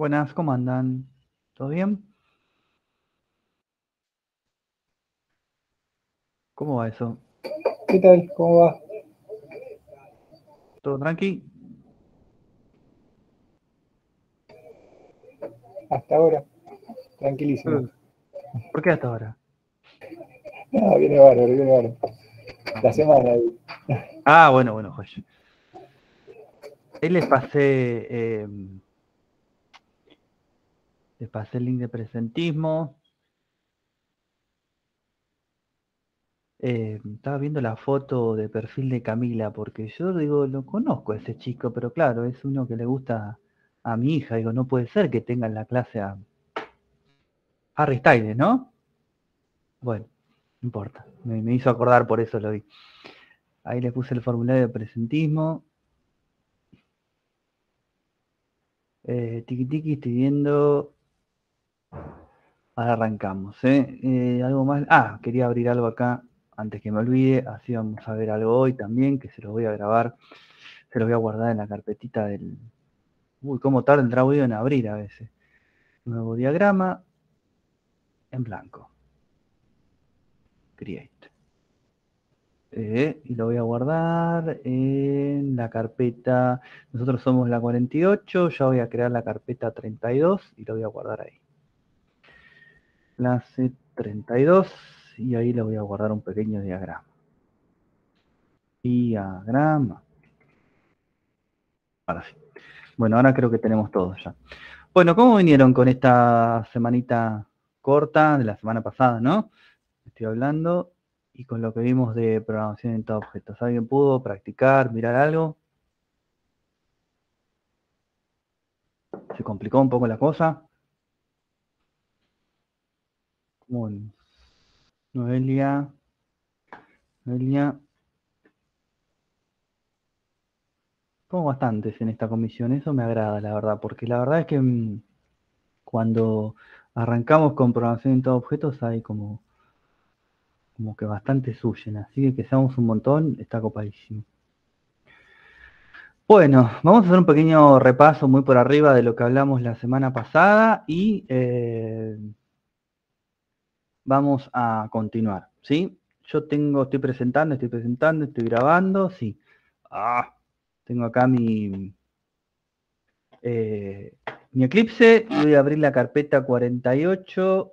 Buenas, ¿cómo andan? ¿Todo bien? ¿Cómo va eso? ¿Qué tal? ¿Cómo va? ¿Todo tranqui? Hasta ahora. Tranquilísimo. ¿Por qué hasta ahora? No, viene bárbaro, viene bárbaro. La semana. Ah, bueno, bueno, Jorge. Ahí les pasé... Eh, les pasé el link de presentismo. Eh, estaba viendo la foto de perfil de Camila, porque yo digo, lo conozco a ese chico, pero claro, es uno que le gusta a mi hija. Digo, no puede ser que en la clase a Harry ¿no? Bueno, no importa. Me, hizo acordar, por eso lo vi. Ahí le puse el formulario de presentismo. Eh, tiki tiki, estoy viendo Ahora arrancamos. ¿eh? Eh, algo más. Ah, quería abrir algo acá antes que me olvide. Así vamos a ver algo hoy también, que se lo voy a grabar. Se lo voy a guardar en la carpetita del. Uy, cómo tarde el audio en abrir a veces. Nuevo diagrama en blanco. Create. Eh, y lo voy a guardar en la carpeta. Nosotros somos la 48. Ya voy a crear la carpeta 32 y lo voy a guardar ahí clase 32 y ahí le voy a guardar un pequeño diagrama. Diagrama. Ahora sí. Bueno, ahora creo que tenemos todo ya. Bueno, ¿cómo vinieron con esta semanita corta de la semana pasada, no? Estoy hablando y con lo que vimos de programación en objetos. ¿Alguien pudo practicar, mirar algo? ¿Se complicó un poco la cosa? Bueno, Noelia. Noelia. Pongo bastantes en esta comisión, eso me agrada, la verdad, porque la verdad es que mm, cuando arrancamos con programación en todos objetos hay como, como que bastante suyen. así que que seamos un montón está copadísimo. Bueno, vamos a hacer un pequeño repaso muy por arriba de lo que hablamos la semana pasada y eh, vamos a continuar, ¿sí? Yo tengo, estoy presentando, estoy presentando, estoy grabando, sí. Ah, tengo acá eh, mi, Eclipse voy a abrir la carpeta 48,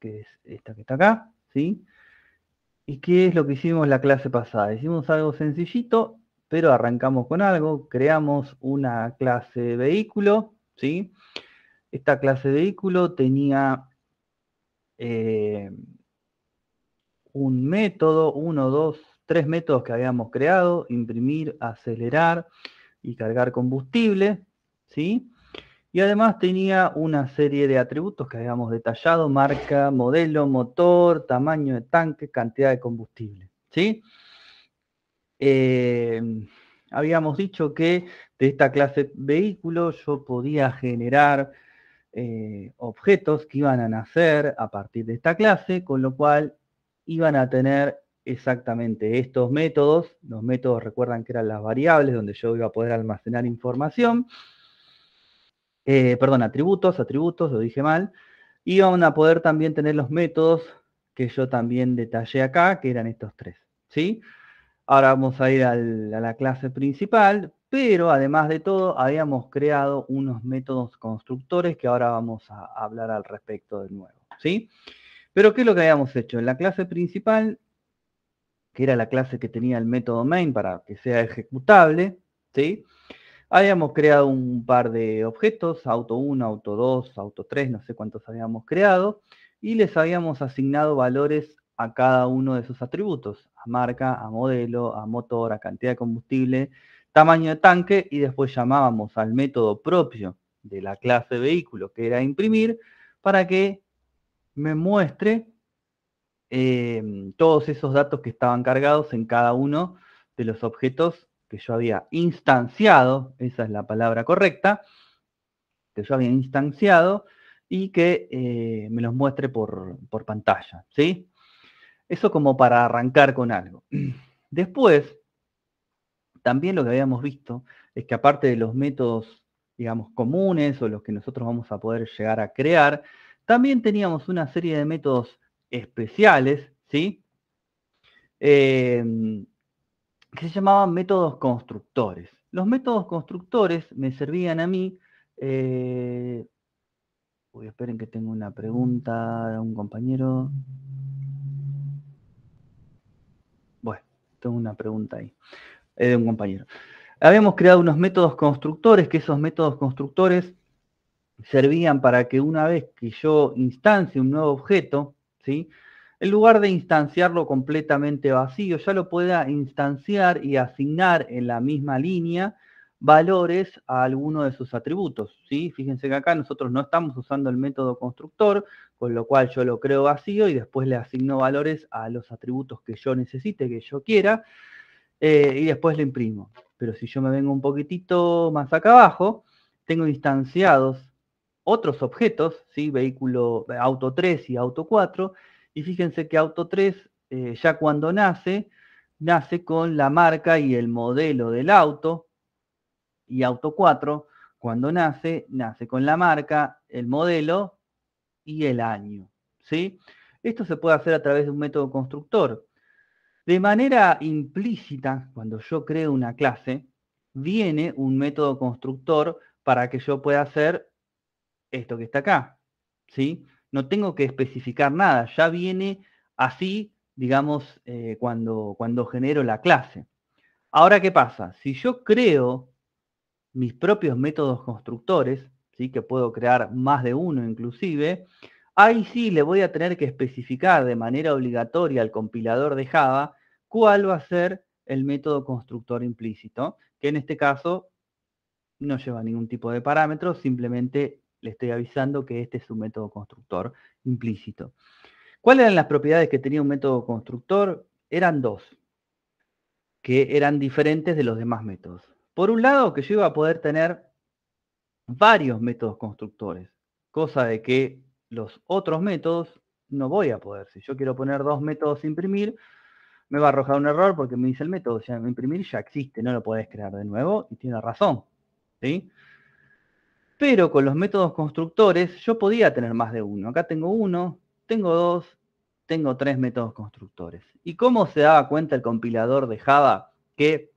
que es esta que está acá, ¿sí? ¿Y qué es lo que hicimos la clase pasada? Hicimos algo sencillito, pero arrancamos con algo, creamos una clase vehículo, ¿sí? Esta clase vehículo tenía eh, un método, uno, dos, tres métodos que habíamos creado, imprimir, acelerar y cargar combustible, ¿sí? Y además tenía una serie de atributos que habíamos detallado, marca, modelo, motor, tamaño de tanque, cantidad de combustible, ¿sí? Eh, habíamos dicho que de esta clase vehículo yo podía generar eh, objetos que iban a nacer a partir de esta clase, con lo cual iban a tener exactamente estos métodos. Los métodos recuerdan que eran las variables donde yo iba a poder almacenar información. Eh, perdón, atributos, atributos, lo dije mal. iban a poder también tener los métodos que yo también detallé acá, que eran estos tres. ¿sí? Ahora vamos a ir a la clase principal pero además de todo habíamos creado unos métodos constructores que ahora vamos a hablar al respecto de nuevo, ¿sí? Pero ¿qué es lo que habíamos hecho? En la clase principal, que era la clase que tenía el método main para que sea ejecutable, ¿sí? Habíamos creado un par de objetos, auto 1, auto 2, auto 3, no sé cuántos habíamos creado, y les habíamos asignado valores a cada uno de esos atributos, a marca, a modelo, a motor, a cantidad de combustible, tamaño de tanque y después llamábamos al método propio de la clase vehículo, que era imprimir, para que me muestre em, todos esos datos que estaban cargados en cada uno de los objetos que yo había instanciado, esa es la palabra correcta, que yo había instanciado y que eh, me los muestre por, por pantalla, ¿sí? Eso como para arrancar con algo. Después, también lo que habíamos visto es que aparte de los métodos, digamos, comunes o los que nosotros vamos a poder llegar a crear, también teníamos una serie de métodos especiales, ¿sí? Em, que se llamaban métodos constructores. Los métodos constructores me servían a mí... Eh, uy, esperen que tengo una pregunta de un compañero. Bueno, tengo una pregunta ahí de un compañero. Habíamos creado unos métodos constructores, que esos métodos constructores servían para que una vez que yo instancie un nuevo objeto, ¿sí? en lugar de instanciarlo completamente vacío, ya lo pueda instanciar y asignar en la misma línea valores a alguno de sus atributos. ¿sí? Fíjense que acá nosotros no estamos usando el método constructor, con lo cual yo lo creo vacío y después le asigno valores a los atributos que yo necesite, que yo quiera, eh, y después lo imprimo. Pero si yo me vengo un poquitito más acá abajo, tengo distanciados otros objetos, ¿sí? vehículo auto 3 y auto 4, y fíjense que auto 3 eh, ya cuando nace, nace con la marca y el modelo del auto, y auto 4 cuando nace, nace con la marca, el modelo y el año. ¿sí? Esto se puede hacer a través de un método constructor. De manera implícita, cuando yo creo una clase, viene un método constructor para que yo pueda hacer esto que está acá. ¿sí? No tengo que especificar nada, ya viene así, digamos, eh, cuando, cuando genero la clase. Ahora, ¿qué pasa? Si yo creo mis propios métodos constructores, ¿sí? que puedo crear más de uno inclusive, ahí sí le voy a tener que especificar de manera obligatoria al compilador de Java cuál va a ser el método constructor implícito, que en este caso no lleva ningún tipo de parámetro, simplemente le estoy avisando que este es un método constructor implícito. ¿Cuáles eran las propiedades que tenía un método constructor? Eran dos, que eran diferentes de los demás métodos. Por un lado, que yo iba a poder tener varios métodos constructores, cosa de que los otros métodos no voy a poder. Si yo quiero poner dos métodos imprimir, me va a arrojar un error porque me dice el método, ya imprimir ya existe, no lo puedes crear de nuevo y tiene razón. ¿sí? Pero con los métodos constructores yo podía tener más de uno. Acá tengo uno, tengo dos, tengo tres métodos constructores. ¿Y cómo se daba cuenta el compilador de Java que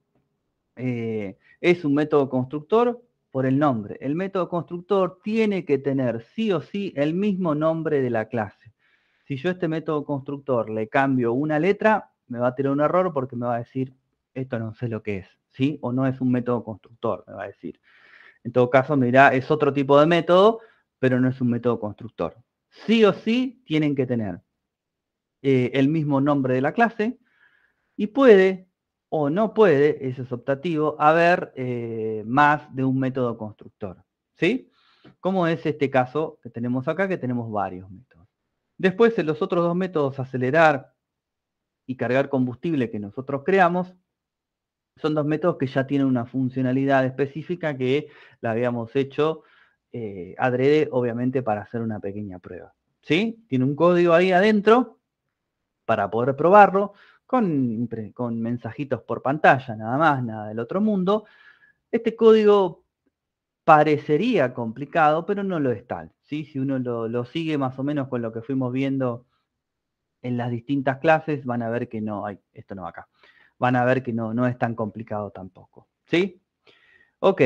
eh, es un método constructor? por el nombre. El método constructor tiene que tener sí o sí el mismo nombre de la clase. Si yo a este método constructor le cambio una letra, me va a tirar un error porque me va a decir, esto no sé lo que es, ¿sí? O no es un método constructor, me va a decir. En todo caso, me dirá, es otro tipo de método, pero no es un método constructor. Sí o sí tienen que tener eh, el mismo nombre de la clase y puede o no puede, ese es optativo, haber eh, más de un método constructor. ¿Sí? Como es este caso que tenemos acá, que tenemos varios métodos. Después, en los otros dos métodos, acelerar y cargar combustible que nosotros creamos, son dos métodos que ya tienen una funcionalidad específica que la habíamos hecho eh, adrede, obviamente, para hacer una pequeña prueba. ¿Sí? Tiene un código ahí adentro para poder probarlo con, mensajitos por pantalla, nada más, nada del otro mundo. Este código parecería complicado, pero no lo es tal. ¿sí? Si uno lo, sigue más o menos con lo que fuimos viendo en las distintas clases, van a ver que no hay, esto no va acá, van a ver que no, no es tan complicado tampoco. ¿sí? Ok,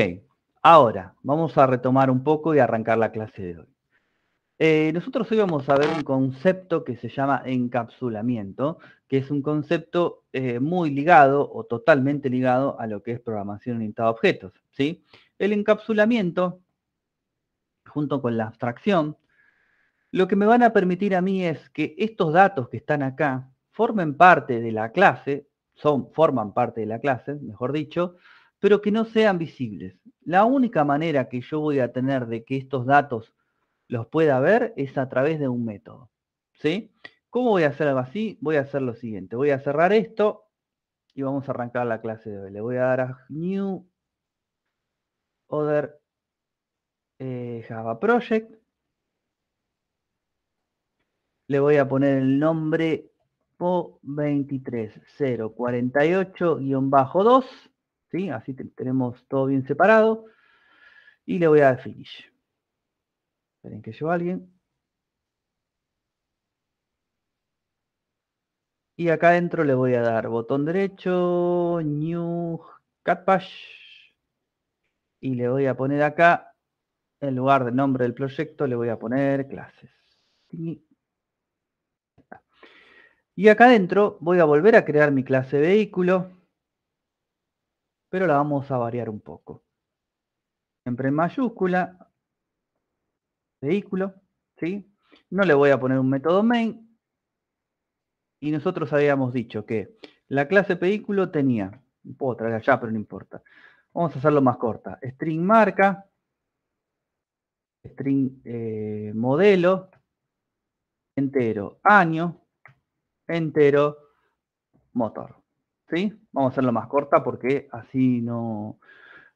ahora vamos a retomar un poco y arrancar la clase de hoy. Eh, nosotros hoy vamos a ver un concepto que se llama encapsulamiento, que es un concepto eh, muy ligado o totalmente ligado a lo que es programación orientada a objetos. ¿sí? El encapsulamiento, junto con la abstracción, lo que me van a permitir a mí es que estos datos que están acá formen parte de la clase, son, forman parte de la clase, mejor dicho, pero que no sean visibles. La única manera que yo voy a tener de que estos datos los pueda ver es a través de un método. ¿Sí? ¿Cómo voy a hacer algo así? Voy a hacer lo siguiente. Voy a cerrar esto y vamos a arrancar la clase de hoy. Le voy a dar a New Other eh, Java Project. Le voy a poner el nombre po 23048 ¿sí? Así tenemos todo bien separado. Y le voy a dar Finish. Esperen que yo alguien. Y acá adentro le voy a dar botón derecho, New Catpash. Y le voy a poner acá, en lugar del nombre del proyecto, le voy a poner clases. Y acá adentro voy a volver a crear mi clase vehículo, pero la vamos a variar un poco. Siempre en mayúscula, vehículo, ¿sí? No le voy a poner un método main. Y nosotros habíamos dicho que la clase vehículo tenía, puedo traer allá, pero no importa. Vamos a hacerlo más corta. String marca, string eh, modelo, entero año, entero motor. ¿Sí? Vamos a hacerlo más corta porque así no,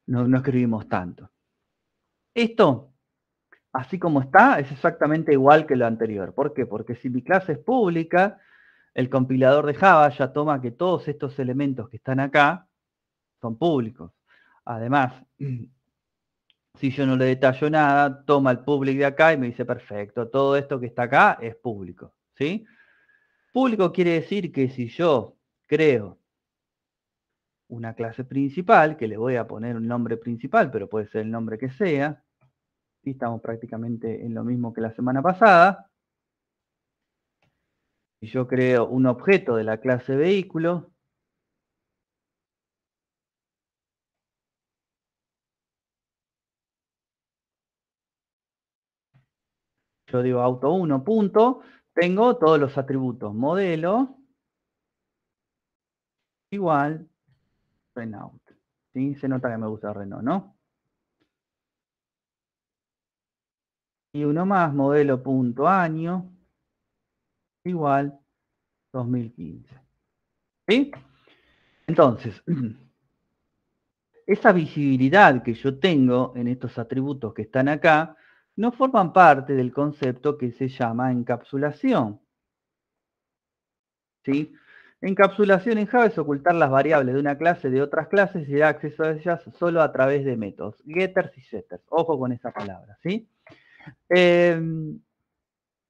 no, no escribimos tanto. Esto así como está, es exactamente igual que lo anterior. ¿Por qué? Porque si mi clase es pública, el compilador de Java ya toma que todos estos elementos que están acá son públicos. Además, si yo no le detallo nada, toma el public de acá y me dice, perfecto, todo esto que está acá es público. ¿sí? Público quiere decir que si yo creo una clase principal, que le voy a poner un nombre principal, pero puede ser el nombre que sea, Aquí estamos prácticamente en lo mismo que la semana pasada. Y yo creo un objeto de la clase vehículo, yo digo auto 1, punto, tengo todos los atributos, modelo, igual, Renault. ¿Sí? Se nota que me gusta Renault, ¿no? Y uno más, modelo punto año, igual 2015. ¿Sí? Entonces, esa visibilidad que yo tengo en estos atributos que están acá, no forman parte del concepto que se llama encapsulación. ¿Sí? Encapsulación en Java es ocultar las variables de una clase de otras clases y dar acceso a ellas solo a través de métodos, getters y setters. Ojo con esa palabra, ¿sí? Em,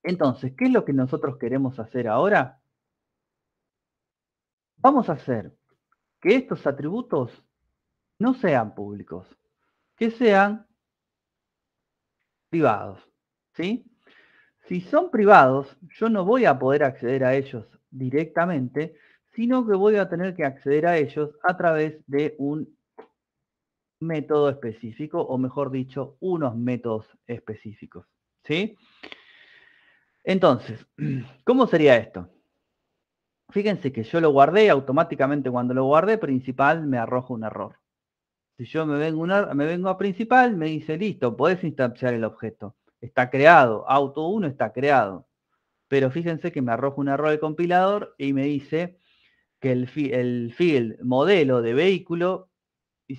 entonces, ¿qué es lo que nosotros queremos hacer ahora? Vamos a hacer que estos atributos no sean públicos, que sean privados. ¿sí? Si son privados, yo no voy a poder acceder a ellos directamente, sino que voy a tener que acceder a ellos a través de un método específico, o mejor dicho, unos métodos específicos. ¿Sí? Entonces, ¿cómo sería esto? Fíjense que yo lo guardé automáticamente cuando lo guardé, principal me arroja un error. Si yo me vengo, a principal, me dice, listo, podés instanciar el objeto. Está creado, auto 1 está creado. Pero fíjense que me arroja un error el compilador y me dice que el field modelo de vehículo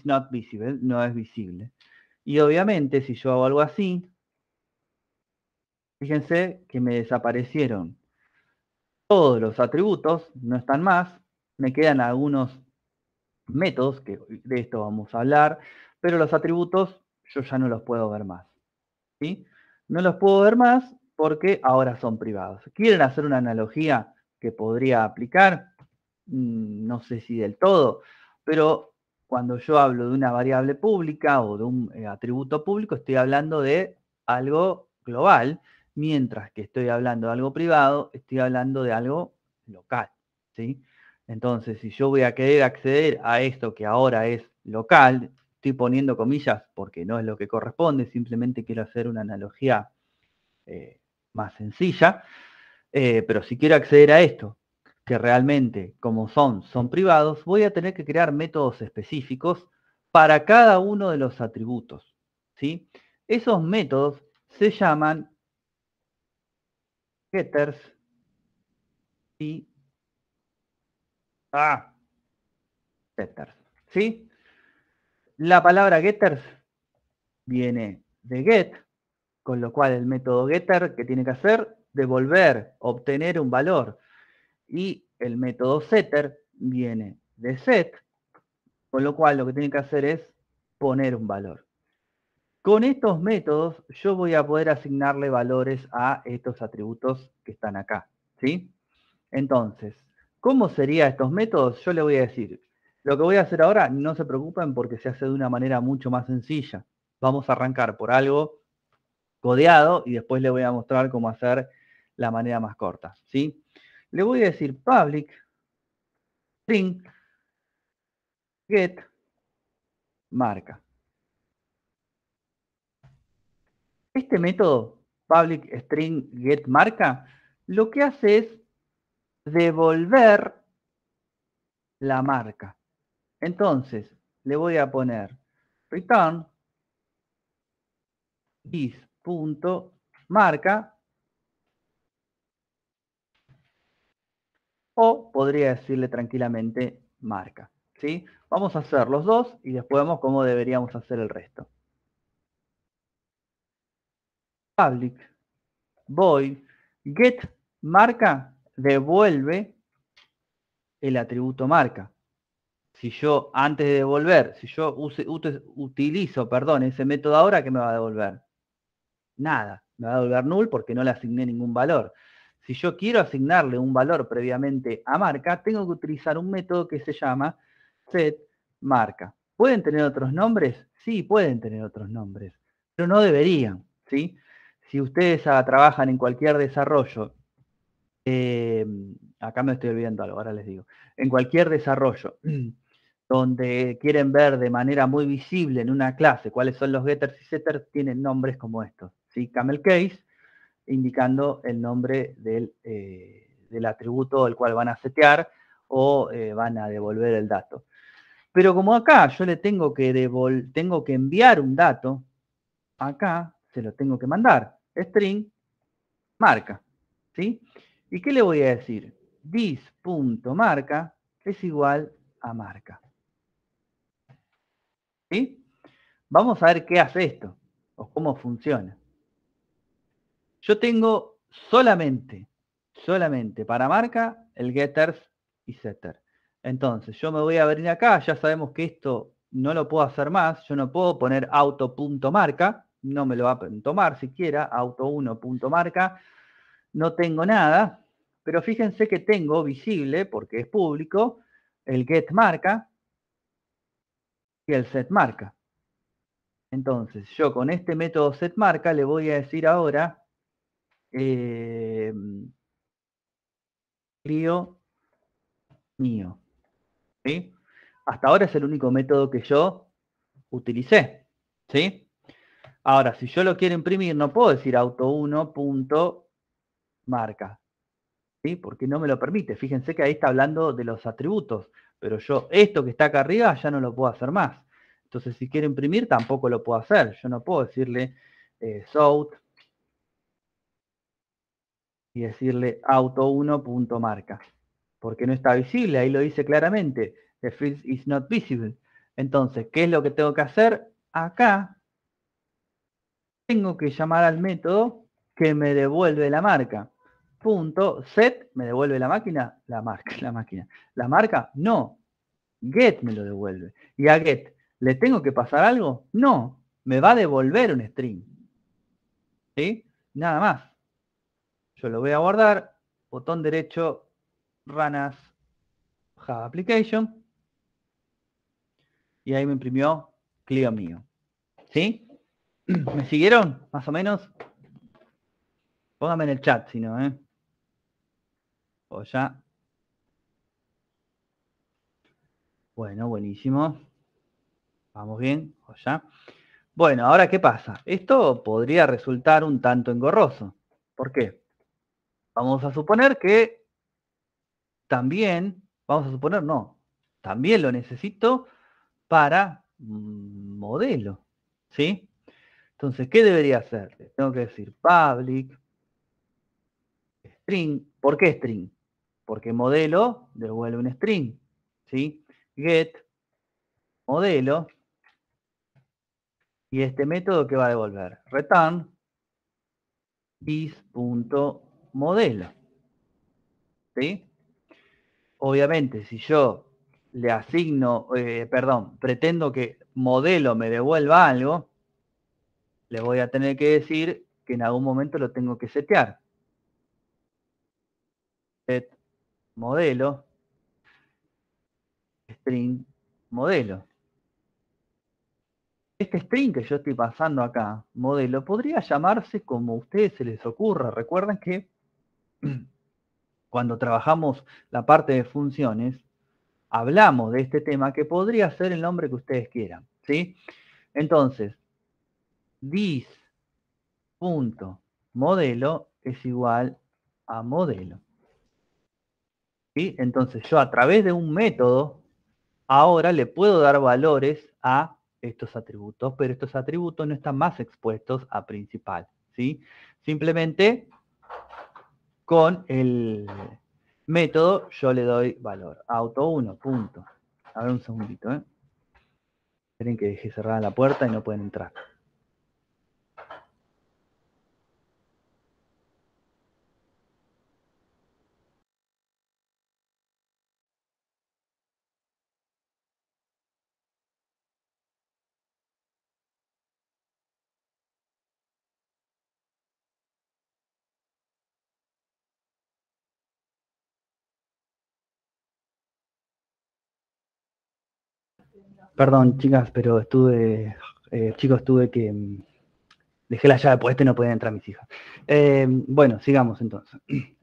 not visible, no es visible. Y obviamente, si yo hago algo así, fíjense que me desaparecieron todos los atributos, no están más, me quedan algunos métodos, que de esto vamos a hablar, pero los atributos yo ya no los puedo ver más. ¿sí? No los puedo ver más porque ahora son privados. ¿Quieren hacer una analogía que podría aplicar? Mm, no sé si del todo, pero cuando yo hablo de una variable pública o de un eh, atributo público, estoy hablando de algo global, mientras que estoy hablando de algo privado, estoy hablando de algo local. ¿sí? Entonces, si yo voy a querer acceder a esto que ahora es local, estoy poniendo comillas porque no es lo que corresponde, simplemente quiero hacer una analogía eh, más sencilla, eh, pero si quiero acceder a esto que realmente, como son, son privados, voy a tener que crear métodos específicos para cada uno de los atributos. ¿sí? Esos métodos se llaman getters y getters. Ah, La palabra getters viene de get, con lo cual el método getter que tiene que hacer, devolver, obtener un valor y el método setter viene de set, con lo cual lo que tiene que hacer es poner un valor. Con estos métodos yo voy a poder asignarle valores a estos atributos que están acá. ¿sí? Entonces, ¿cómo serían estos métodos? Yo le voy a decir, lo que voy a hacer ahora, no se preocupen porque se hace de una manera mucho más sencilla. Vamos a arrancar por algo codeado y después le voy a mostrar cómo hacer la manera más corta. ¿sí? le voy a decir public string get marca. Este método public string get marca lo que hace es devolver la marca. Entonces, le voy a poner return this.marca. o podría decirle tranquilamente marca. ¿sí? Vamos a hacer los dos y después vemos cómo deberíamos hacer el resto. Public, void, get marca devuelve el atributo marca. Si yo, antes de devolver, si yo utilizo, perdón, ese método ahora, ¿qué me va a devolver? Nada, me va a devolver null porque no le asigné ningún valor. Si yo quiero asignarle un valor previamente a marca, tengo que utilizar un método que se llama set marca. ¿Pueden tener otros nombres? Sí, pueden tener otros nombres, pero no deberían. ¿sí? Si ustedes ah, trabajan en cualquier desarrollo, em, acá me estoy olvidando algo, ahora les digo, en cualquier desarrollo donde quieren ver de manera muy visible en una clase cuáles son los getters y setters, tienen nombres como estos. ¿sí? Camel case, indicando el nombre del, eh, del atributo al cual van a setear o eh, van a devolver el dato. Pero como acá yo le tengo que, tengo que enviar un dato, acá se lo tengo que mandar. String marca. ¿sí? ¿Y qué le voy a decir? Dis.marca es igual a marca. ¿Sí? Vamos a ver qué hace esto o cómo funciona. Yo tengo solamente, solamente para marca el getters y setter. Entonces, yo me voy a abrir acá, ya sabemos que esto no lo puedo hacer más, yo no puedo poner auto.marca, no me lo va a tomar siquiera, auto1.marca, no tengo nada, pero fíjense que tengo visible, porque es público, el get marca y el set marca. Entonces, yo con este método set marca le voy a decir ahora eh, mm, mío. Hasta ahora es el único método que yo utilicé. ¿sí? Ahora, si yo lo quiero imprimir, no puedo decir auto1.marca. ¿sí? Porque no me lo permite. Fíjense que ahí está hablando de los atributos. Pero yo, esto que está acá arriba, ya no lo puedo hacer más. Entonces, si quiero imprimir, tampoco lo puedo hacer. Yo no puedo decirle eh, south y decirle auto 1.marca, porque no está visible, ahí lo dice claramente, the field is not visible. Entonces, ¿qué es lo que tengo que hacer? Acá tengo que llamar al método que me devuelve la marca. Punto set, ¿me devuelve la máquina? La marca, la máquina. ¿La marca? No. Get me lo devuelve. Y a get, ¿le tengo que pasar algo? No. Me va a devolver un string. ¿Sí? Nada más. Yo lo voy a guardar, botón derecho, ranas, Java Application. Y ahí me imprimió Clio mío. ¿Sí? ¿Me siguieron? ¿Más o menos? póngame en el chat, si no, ¿eh? O ya. Bueno, buenísimo. Vamos bien, o ya. Bueno, ahora, ¿qué pasa? Esto podría resultar un tanto engorroso. ¿Por qué? Vamos a suponer que también, vamos a suponer, no, también lo necesito para modelo, ¿sí? Entonces, ¿qué debería hacer? tengo que decir public, string. ¿Por qué string? Porque modelo devuelve un string, ¿sí? Get, modelo, y este método que va a devolver, return, is modelo. ¿Sí? Obviamente, si yo le asigno, eh, perdón, pretendo que modelo me devuelva algo, le voy a tener que decir que en algún momento lo tengo que setear. Set modelo, string modelo. Este string que yo estoy pasando acá, modelo, podría llamarse como a ustedes se les ocurra. Recuerden que cuando trabajamos la parte de funciones, hablamos de este tema que podría ser el nombre que ustedes quieran. ¿sí? Entonces, dis.modelo es igual a modelo. ¿Sí? Entonces yo a través de un método ahora le puedo dar valores a estos atributos, pero estos atributos no están más expuestos a principal. ¿sí? Simplemente con el método yo le doy valor. Auto 1, punto. A ver un segundito, ¿eh? Esperen que dejé cerrada la puerta y no pueden entrar. Perdón, chicas, pero estuve, eh, chicos, tuve que... Mm, dejé la llave, pues este no pueden entrar mis hijas. Eh, bueno, sigamos entonces.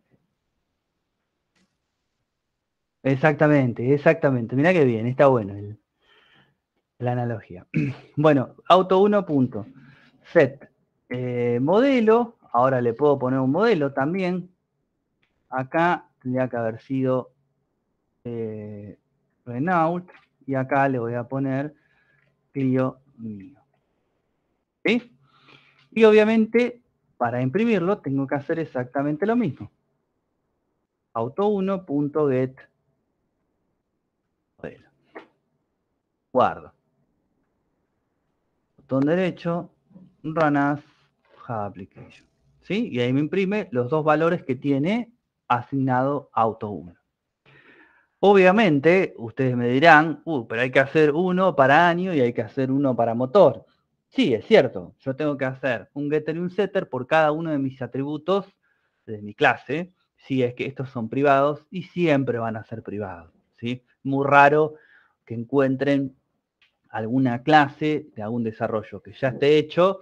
Exactamente, exactamente. Mirá que bien, está bueno el, la analogía. Bueno, auto 1. Set eh, modelo. Ahora le puedo poner un modelo también. Acá tendría que haber sido Renault y acá le voy a poner Clio mío. ¿Sí? Y obviamente, para imprimirlo, tengo que hacer exactamente lo mismo. Auto1.get Guardo. Botón derecho, Run as application. ¿Sí? Y ahí me imprime los dos valores que tiene asignado Auto1. Obviamente, ustedes me dirán, uh, pero hay que hacer uno para año y hay que hacer uno para motor. Sí, es cierto, yo tengo que hacer un getter y un setter por cada uno de mis atributos de mi clase, si es que estos son privados y siempre van a ser privados. ¿sí? Muy raro que encuentren alguna clase de algún desarrollo que ya esté hecho,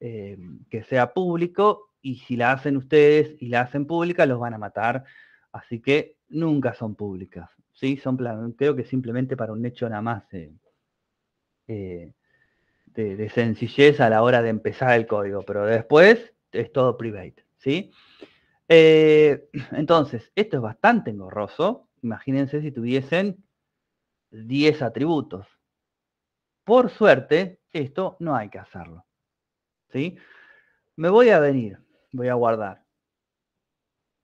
em, que sea público, y si la hacen ustedes y la hacen pública, los van a matar. Así que nunca son públicas. Son creo que simplemente para un hecho nada más eh, eh, de, sencillez a la hora de empezar el código, pero después es todo private, ¿sí? Eh, entonces, esto es bastante engorroso. Imagínense si tuviesen 10 atributos. Por suerte, esto no hay que hacerlo. ¿sí? Me voy a venir, voy a guardar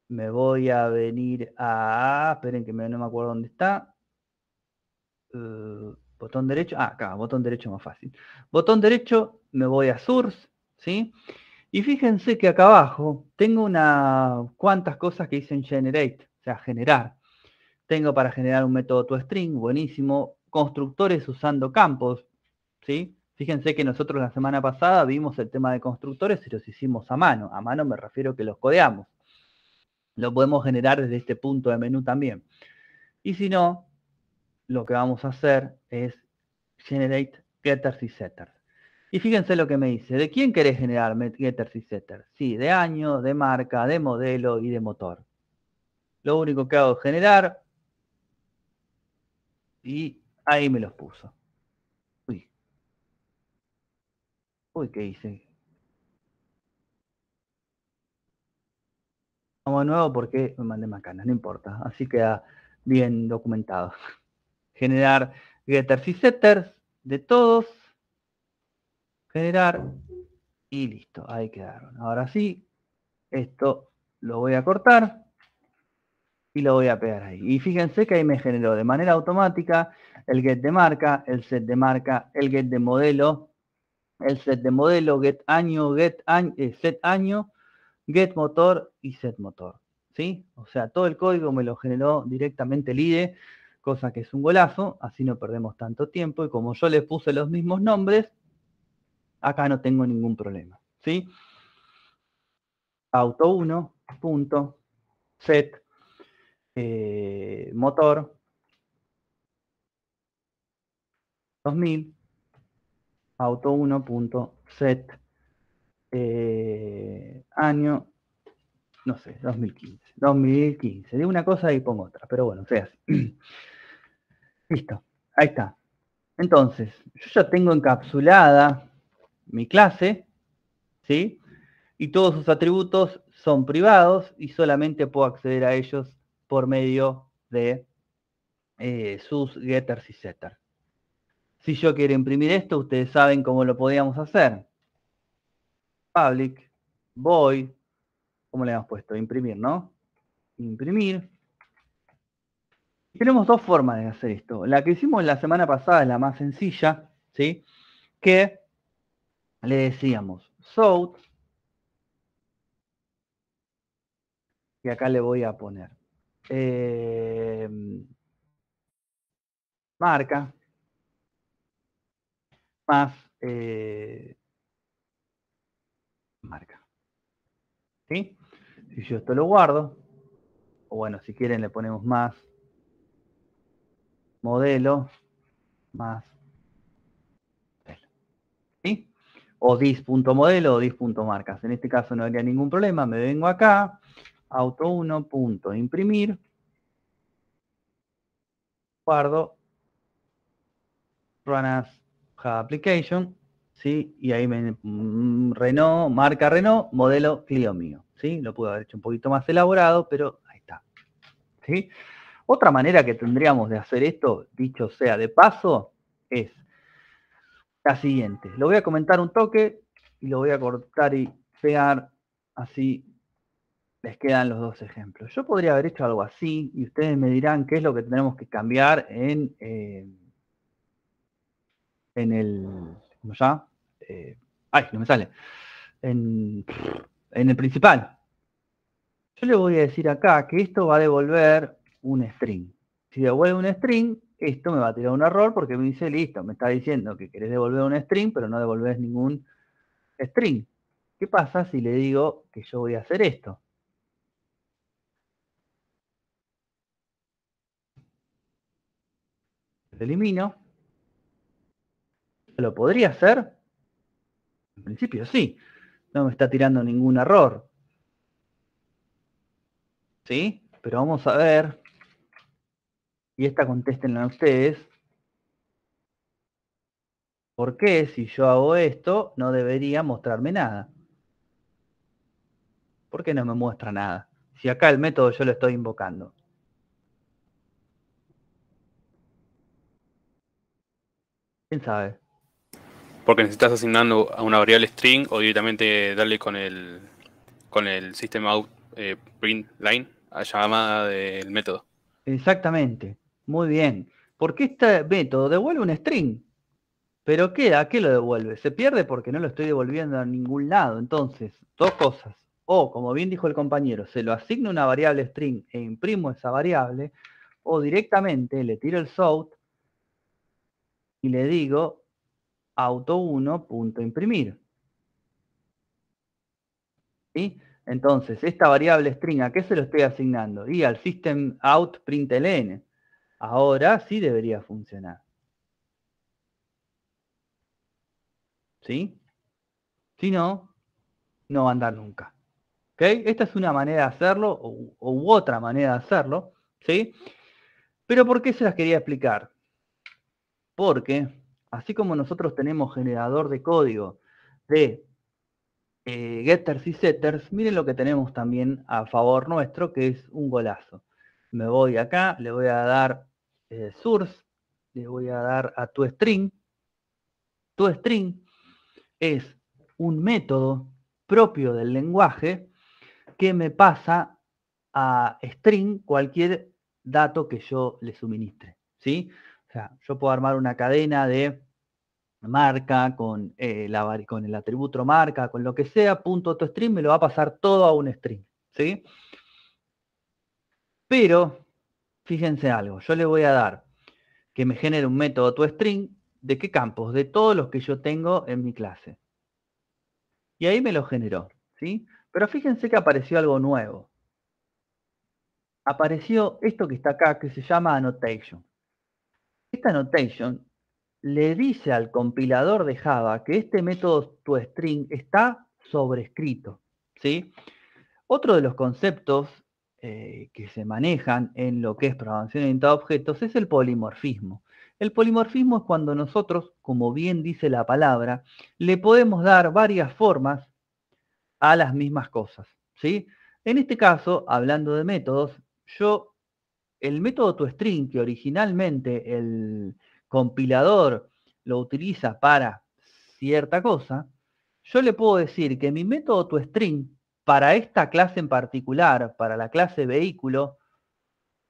me voy a venir a... Esperen que no me acuerdo dónde está. Eh, botón derecho. Ah, acá, botón derecho más fácil. Botón derecho, me voy a Source, ¿sí? Y fíjense que acá abajo tengo unas cuantas cosas que dicen generate, o sea, generar. Tengo para generar un método toString, buenísimo. Constructores usando campos, ¿sí? Fíjense que nosotros la semana pasada vimos el tema de constructores y los hicimos a mano. A mano me refiero que los codeamos lo podemos generar desde este punto de menú también. Y si no, lo que vamos a hacer es generate getters y setters. Y fíjense lo que me dice, ¿de quién querés generar getters y setters? Sí, de año, de marca, de modelo y de motor. Lo único que hago es generar y ahí me los puso. Uy. Uy, ¿qué hice? de nuevo porque me mandé macana, no importa. Así queda bien documentado. Generar getters y setters de todos. Generar y listo, ahí quedaron. Ahora sí, esto lo voy a cortar y lo voy a pegar ahí. Y fíjense que ahí me generó de manera automática el get de marca, el set de marca, el get de modelo, el set de modelo, get año, get eh, set año getMotor y setMotor. ¿sí? O sea, todo el código me lo generó directamente el IDE, cosa que es un golazo, así no perdemos tanto tiempo. Y como yo le puse los mismos nombres, acá no tengo ningún problema. ¿sí? Auto 1, set, eh, motor, 2000, auto 1, set, eh, año, no sé, 2015. 2015. Digo una cosa y pongo otra, pero bueno, sea Listo, ahí está. Entonces, yo ya tengo encapsulada mi clase, ¿sí? Y todos sus atributos son privados y solamente puedo acceder a ellos por medio de eh, sus getters y setters. Si yo quiero imprimir esto, ustedes saben cómo lo podíamos hacer public, voy, ¿cómo le hemos puesto? Imprimir, ¿no? Imprimir. Tenemos dos formas de hacer esto. La que hicimos la semana pasada es la más sencilla, ¿sí? Que le decíamos south y acá le voy a poner eh, marca, más eh, marca. ¿Sí? Si yo esto lo guardo, o bueno, si quieren le ponemos más modelo, más modelo. ¿Sí? O dis.modelo o marcas En este caso no habría ningún problema. Me vengo acá, auto punto imprimir Guardo run as application ¿sí? Y ahí me mm, Renault, marca Renault, modelo Clio mío, ¿sí? Lo pude haber hecho un poquito más elaborado, pero ahí está, ¿sí? Otra manera que tendríamos de hacer esto, dicho sea de paso, es la siguiente. Lo voy a comentar un toque y lo voy a cortar y pegar así les quedan los dos ejemplos. Yo podría haber hecho algo así y ustedes me dirán qué es lo que tenemos que cambiar en, eh, en el ya? Eh, ay, no me sale. En, en el principal. Yo le voy a decir acá que esto va a devolver un string. Si devuelve un string, esto me va a tirar un error porque me dice, listo, me está diciendo que querés devolver un string, pero no devolvés ningún string. ¿Qué pasa si le digo que yo voy a hacer esto? Lo elimino. ¿Lo podría hacer? En principio sí. No me está tirando ningún error. ¿Sí? Pero vamos a ver. Y esta contéstenla a ustedes. ¿Por qué si yo hago esto no debería mostrarme nada? ¿Por qué no me muestra nada? Si acá el método yo lo estoy invocando. ¿Quién sabe? porque necesitas asignando a una variable string o directamente darle con el, con el sistema out eh, print line a llamada del método. Exactamente, muy bien. Porque este método devuelve un string. ¿Pero qué? ¿A qué lo devuelve? Se pierde porque no lo estoy devolviendo a ningún lado. Entonces, dos cosas. O, como bien dijo el compañero, se lo asigno una variable string e imprimo esa variable. O directamente le tiro el sort y le digo auto1.imprimir. Entonces, esta variable string, ¿a qué se lo estoy asignando? Y al system out Ahora sí debería funcionar. ¿Sí? Si no, no va a andar nunca. ¿Ok? Esta es una manera de hacerlo, u, otra manera de hacerlo. ¿Sí? Pero ¿por qué se las quería explicar? Porque así como nosotros tenemos generador de código de eh, getters y setters, miren lo que tenemos también a favor nuestro, que es un golazo. Me voy acá, le voy a dar eh, source, le voy a dar a tu string. Tu string es un método propio del lenguaje que me pasa a string cualquier dato que yo le suministre. ¿sí? O sea, yo puedo armar una cadena de marca, con, eh, con el atributo marca, con lo que sea, punto toString me lo va a pasar todo a un string, ¿sí? Pero, fíjense algo, yo le voy a dar que me genere un método toString, ¿de qué campos? De todos los que yo tengo en mi clase. Y ahí me lo generó, ¿sí? Pero fíjense que apareció algo nuevo. Apareció esto que está acá, que se llama annotation. Esta annotation le dice al compilador de Java que este método toString está sobrescrito. ¿sí? Otro de los conceptos eh, que se manejan en lo que es programación orientada a objetos es el polimorfismo. El polimorfismo es cuando nosotros, como bien dice la palabra, le podemos dar varias formas a las mismas cosas. ¿sí? En este caso, hablando de métodos, yo, el método toString, que originalmente el, compilador lo utiliza para cierta cosa, yo le puedo decir que mi método toString para esta clase en particular, para la clase vehículo,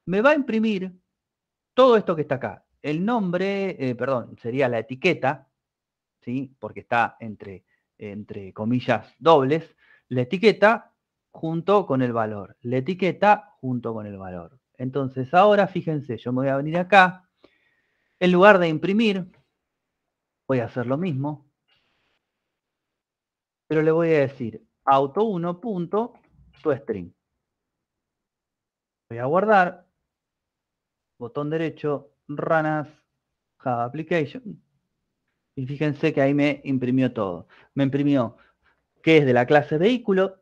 me va a imprimir todo esto que está acá. El nombre, eh, perdón, sería la etiqueta, ¿sí? porque está entre, entre comillas dobles, la etiqueta junto con el valor. La etiqueta junto con el valor. Entonces ahora, fíjense, yo me voy a venir acá, en lugar de imprimir, voy a hacer lo mismo, pero le voy a decir auto1.toString. Voy a guardar, botón derecho, ranas, Java Application. Y fíjense que ahí me imprimió todo. Me imprimió que es de la clase vehículo,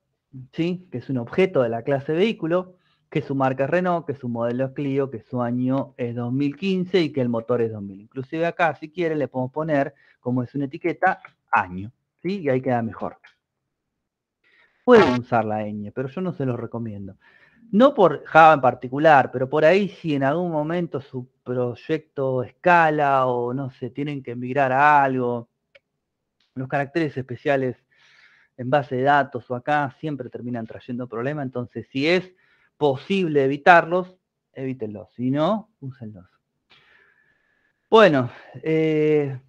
¿sí? que es un objeto de la clase vehículo, que su marca es Renault, que su modelo es Clio, que su año es 2015 y que el motor es 2000. Inclusive acá, si quiere, le podemos poner, como es una etiqueta, año, ¿sí? Y ahí queda mejor. Pueden usar la ñ, pero yo no se los recomiendo. No por Java en particular, pero por ahí si en algún momento su proyecto escala o no sé, tienen que migrar a algo, los caracteres especiales en base de datos o acá siempre terminan trayendo problemas, entonces si es posible evitarlos, evítenlos. Si no, úsenlos. Bueno, eh,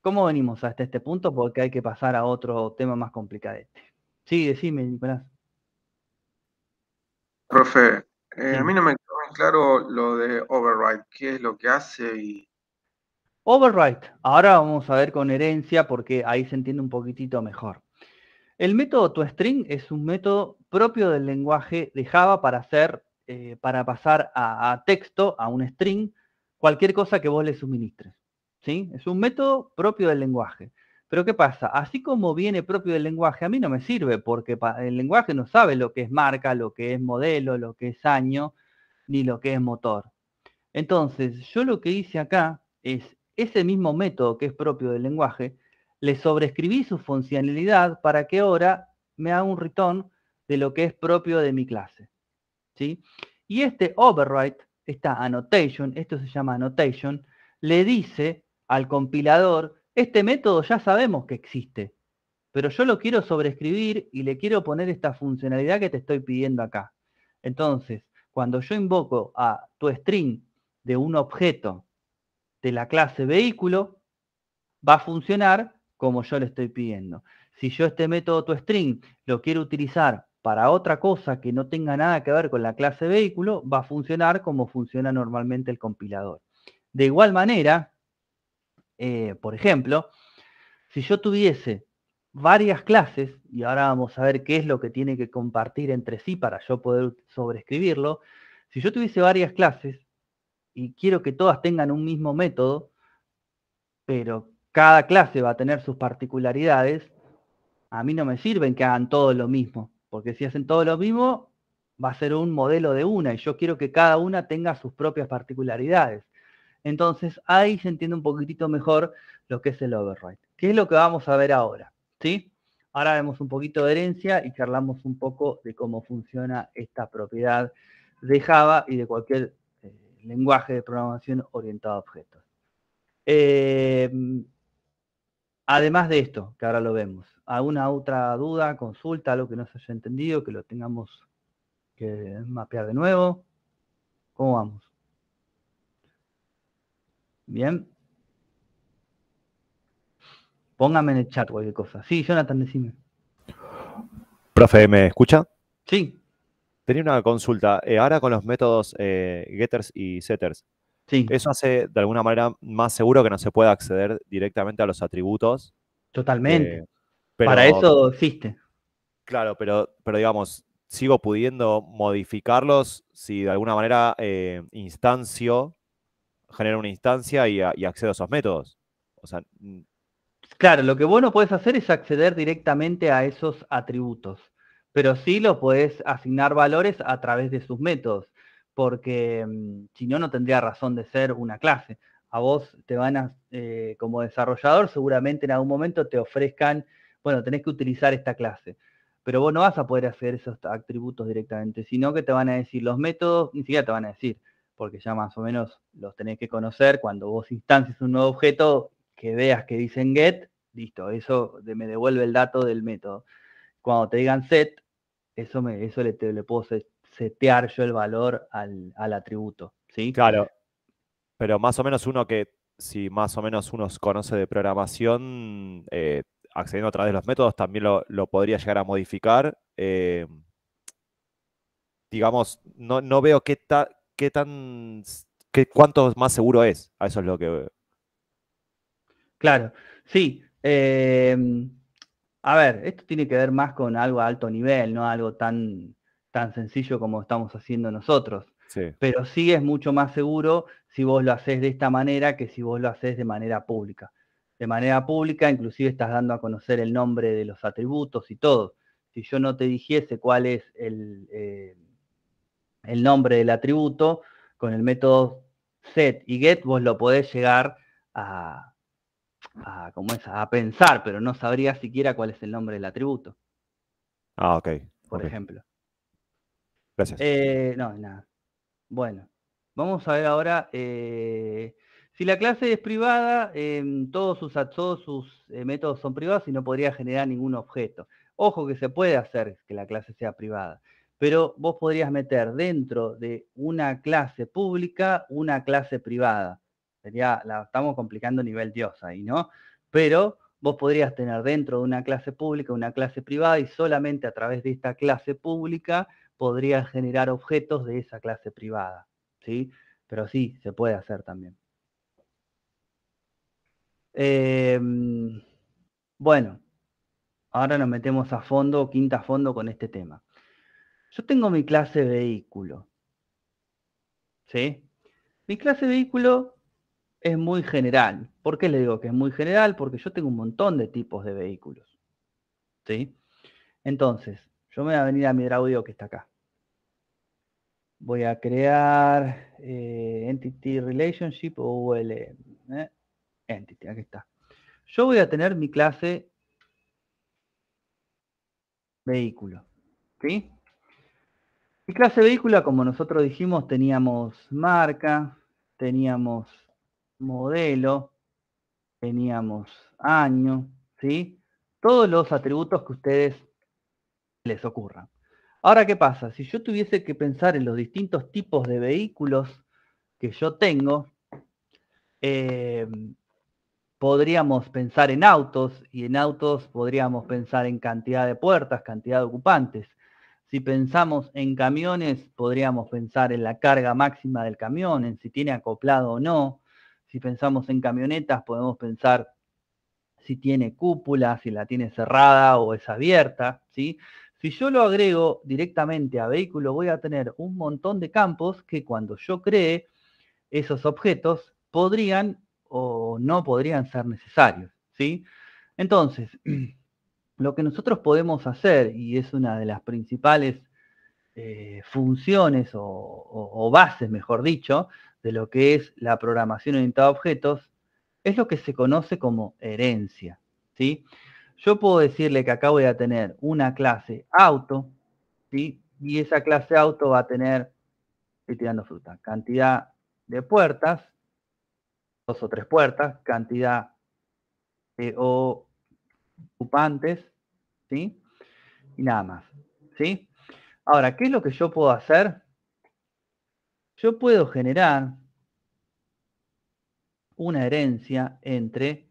¿cómo venimos hasta este punto? Porque hay que pasar a otro tema más complicado. Sí, decime, Nicolás. Profe, eh, a mí no me quedó muy claro lo de override. ¿Qué es lo que hace Override. Ahora vamos a ver con herencia porque ahí se entiende un poquitito mejor. El método toString es un método propio del lenguaje de Java para hacer, eh, para pasar a, texto, a un string, cualquier cosa que vos le suministres. ¿sí? Es un método propio del lenguaje. Pero ¿qué pasa? Así como viene propio del lenguaje, a mí no me sirve porque el lenguaje no sabe lo que es marca, lo que es modelo, lo que es año, ni lo que es motor. Entonces, yo lo que hice acá es ese mismo método que es propio del lenguaje, le sobreescribí su funcionalidad para que ahora me haga un ritón de lo que es propio de mi clase. ¿sí? Y este overwrite, esta annotation, esto se llama annotation, le dice al compilador, este método ya sabemos que existe, pero yo lo quiero sobreescribir y le quiero poner esta funcionalidad que te estoy pidiendo acá. Entonces, cuando yo invoco a tu string de un objeto de la clase vehículo, va a funcionar como yo le estoy pidiendo. Si yo este método toString lo quiero utilizar para otra cosa que no tenga nada que ver con la clase vehículo, va a funcionar como funciona normalmente el compilador. De igual manera, eh, por ejemplo, si yo tuviese varias clases, y ahora vamos a ver qué es lo que tiene que compartir entre sí para yo poder sobreescribirlo, si yo tuviese varias clases y quiero que todas tengan un mismo método, pero cada clase va a tener sus particularidades, a mí no me sirven que hagan todo lo mismo, porque si hacen todo lo mismo, va a ser un modelo de una, y yo quiero que cada una tenga sus propias particularidades. Entonces ahí se entiende un poquitito mejor lo que es el override. ¿Qué es lo que vamos a ver ahora? ¿Sí? Ahora vemos un poquito de herencia y charlamos un poco de cómo funciona esta propiedad de Java y de cualquier eh, lenguaje de programación orientado a objetos. Eh, Además de esto, que ahora lo vemos, ¿alguna otra duda, consulta, algo que no se haya entendido, que lo tengamos que mapear de nuevo? ¿Cómo vamos? Bien. Póngame en el chat cualquier cosa. Sí, Jonathan, decime. Profe, ¿me escucha? Sí. Tenía una consulta. Eh, ahora con los métodos eh, getters y setters, eso hace de alguna manera más seguro que no se pueda acceder directamente a los atributos. Totalmente. Eh, Para eso existe. Claro, pero, pero digamos, sigo pudiendo modificarlos si de alguna manera eh, instancio, genero una instancia y, accedo a esos métodos. O sea, claro, lo que vos no podés hacer es acceder directamente a esos atributos, pero sí los podés asignar valores a través de sus métodos porque mm, si no, no tendría razón de ser una clase. A vos te van a, eh, como desarrollador, seguramente en algún momento te ofrezcan, bueno, tenés que utilizar esta clase, pero vos no vas a poder hacer esos atributos directamente, sino que te van a decir los métodos, ni siquiera te van a decir, porque ya más o menos los tenés que conocer, cuando vos instancias un nuevo objeto, que veas que dicen get, listo, eso me devuelve el dato del método. Cuando te digan set, eso, me, eso le, le puedo setear yo el valor al, atributo. ¿sí? Claro. Pero más o menos uno que, si más o menos uno conoce de programación, eh, accediendo a través de los métodos, también lo, podría llegar a modificar. Eh, digamos, no, veo qué, tan. Qué, cuánto más seguro es. A eso es lo que. Veo. Claro, sí. Eh, a ver, esto tiene que ver más con algo a alto nivel, no algo tan tan sencillo como estamos haciendo nosotros. Pero sí es mucho más seguro si vos lo haces de esta manera que si vos lo haces de manera pública. De manera pública, inclusive estás dando a conocer el nombre de los atributos y todo. Si yo no te dijese cuál es el, eh, el nombre del atributo, con el método set y get vos lo podés llegar a, a, es? a pensar, pero no sabrías siquiera cuál es el nombre del atributo. Ah, ok. Por ejemplo. Eh, no, nada. Bueno, vamos a ver ahora. Eh, si la clase es privada, em, todos sus, sus eh, métodos son privados y no podría generar ningún objeto. Ojo que se puede hacer que la clase sea privada, pero vos podrías meter dentro de una clase pública una clase privada. Sería, la estamos complicando a nivel Dios ahí, ¿no? Pero vos podrías tener dentro de una clase pública una clase privada y solamente a través de esta clase pública podría generar objetos de esa clase privada, ¿sí? Pero sí, se puede hacer también. Em, bueno, ahora nos metemos a fondo, quinta a fondo con este tema. Yo tengo mi clase vehículo, ¿sí? Mi clase vehículo es muy general. ¿Por qué le digo que es muy general? Porque yo tengo un montón de tipos de vehículos, ¿sí? Entonces, yo me voy a venir a mi audio que está acá. Voy a crear eh, Entity Relationship o ¿eh? entity, aquí está. Yo voy a tener mi clase vehículo. ¿Sí? Mi clase vehículo, como nosotros dijimos, teníamos marca, teníamos modelo, teníamos año, ¿sí? Todos los atributos que ustedes les ocurra. Ahora, ¿qué pasa? Si yo tuviese que pensar en los distintos tipos de vehículos que yo tengo, em, podríamos pensar en autos y en autos podríamos pensar en cantidad de puertas, cantidad de ocupantes. Si pensamos en camiones, podríamos pensar en la carga máxima del camión, en si tiene acoplado o no. Si pensamos en camionetas, podemos pensar si tiene cúpula, si la tiene cerrada o es abierta, ¿sí? Si yo lo agrego directamente a vehículo, voy a tener un montón de campos que cuando yo cree esos objetos podrían o no podrían ser necesarios. ¿sí? Entonces, lo que nosotros podemos hacer, y es una de las principales eh, funciones o, bases, mejor dicho, de lo que es la programación orientada a objetos, es lo que se conoce como herencia. ¿sí? yo puedo decirle que acá voy a tener una clase auto, ¿sí? y esa clase auto va a tener, estoy tirando fruta, cantidad de puertas, dos o tres puertas, cantidad de ocupantes, ¿sí? Y nada más, ¿sí? Ahora, ¿qué es lo que yo puedo hacer? Yo puedo generar una herencia entre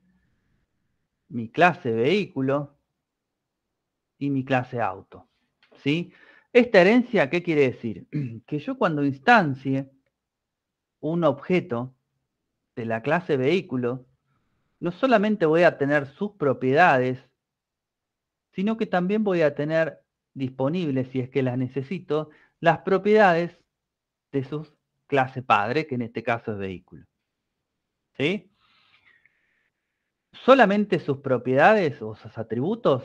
mi clase vehículo y mi clase auto. ¿sí? Esta herencia, ¿qué quiere decir? Que yo cuando instancie un objeto de la clase vehículo, no solamente voy a tener sus propiedades, sino que también voy a tener disponibles, si es que las necesito, las propiedades de su clase padre, que en este caso es vehículo. ¿Sí? solamente sus propiedades o sus atributos,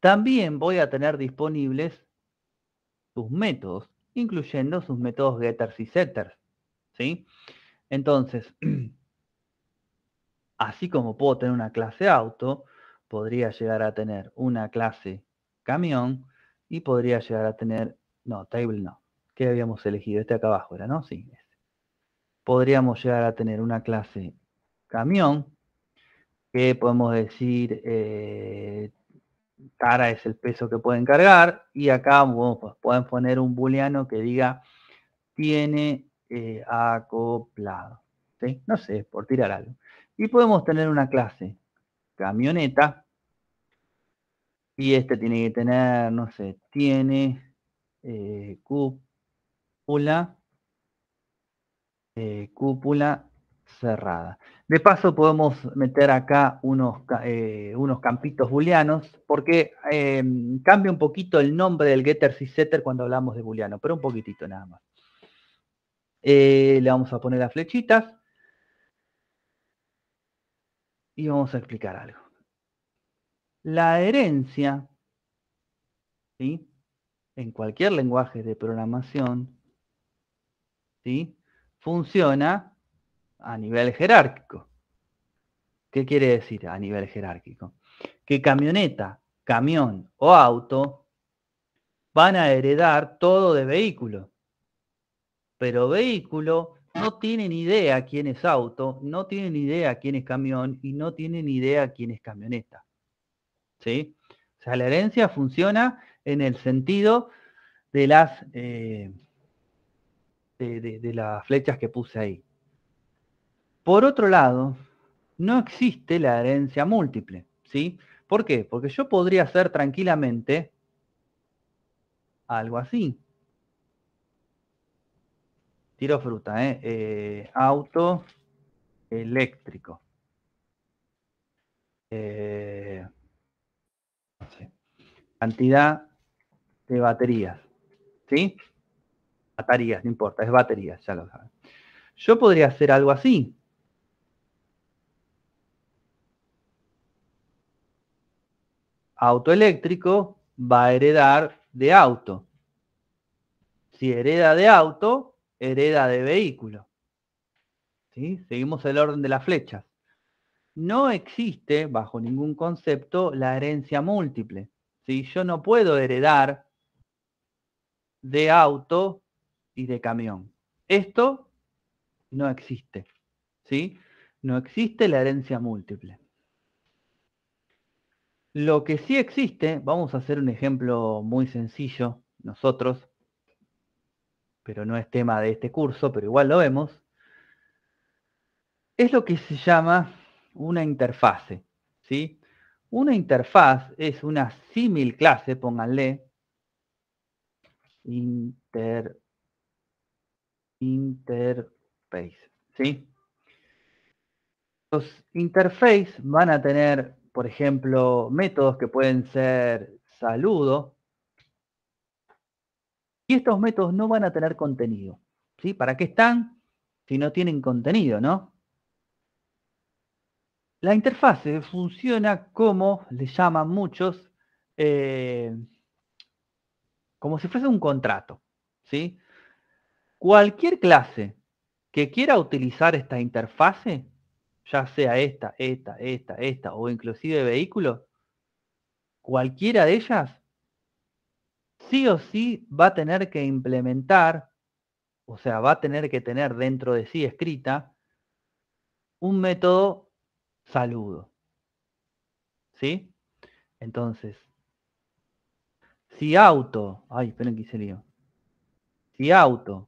también voy a tener disponibles sus métodos, incluyendo sus métodos getters y setters. Entonces, así como puedo tener una clase auto, podría llegar a tener una clase camión y podría llegar a tener, no, table no, qué habíamos elegido, este acá abajo era, ¿no? Sí. Este. Podríamos llegar a tener una clase camión que podemos decir eh, Cara es el peso que pueden cargar y acá pues, pueden poner un booleano que diga tiene eh, acoplado. No sé, por tirar algo. Y podemos tener una clase camioneta y este tiene que tener, no sé, tiene eh, cúpula, cúpula cerrada. De paso podemos meter acá unos, eh, unos campitos booleanos, porque em, cambia un poquito el nombre del getter y setter cuando hablamos de booleano, pero un poquitito nada más. Eh, le vamos a poner las flechitas y vamos a explicar algo. La herencia, ¿sí? en cualquier lenguaje de programación, ¿sí? funciona a nivel jerárquico. ¿Qué quiere decir a nivel jerárquico? Que camioneta, camión o auto van a heredar todo de vehículo. Pero vehículo no tiene ni idea quién es auto, no ni idea quién es camión y no tiene ni idea quién es camioneta. ¿Sí? O sea, la herencia funciona en el sentido de las, eh, de las flechas que puse ahí. Por otro lado, no existe la herencia múltiple, ¿sí? ¿Por qué? Porque yo podría hacer tranquilamente algo así. Tiro fruta, ¿eh? eh auto eléctrico. Eh, no sé. Cantidad de baterías, ¿sí? Baterías, no importa, es baterías, ya lo saben. Yo podría hacer algo así, auto eléctrico va a heredar de auto. Si hereda de auto, hereda de vehículo. ¿Sí? Seguimos el orden de las flechas. No existe, bajo ningún concepto, la herencia múltiple. Si Yo no puedo heredar de auto y de camión. Esto no existe. ¿sí? No existe la herencia múltiple. Lo que sí existe, vamos a hacer un ejemplo muy sencillo nosotros, pero no es tema de este curso, pero igual lo vemos, es lo que se llama una interfase. ¿sí? Una interfaz es una símil clase, pónganle, inter, interface. ¿sí? Los interface van a tener por ejemplo, métodos que pueden ser saludo. Y estos métodos no van a tener contenido. ¿sí? ¿Para qué están si no tienen contenido? ¿no? La interfaz funciona como le llaman muchos, eh, como si fuese un contrato. ¿sí? Cualquier clase que quiera utilizar esta interfase ya sea esta, esta, esta, esta, o inclusive vehículo cualquiera de ellas, sí o sí va a tener que implementar, o sea, va a tener que tener dentro de sí escrita, un método saludo. ¿Sí? Entonces, si auto, ay, esperen que hice lío. Si auto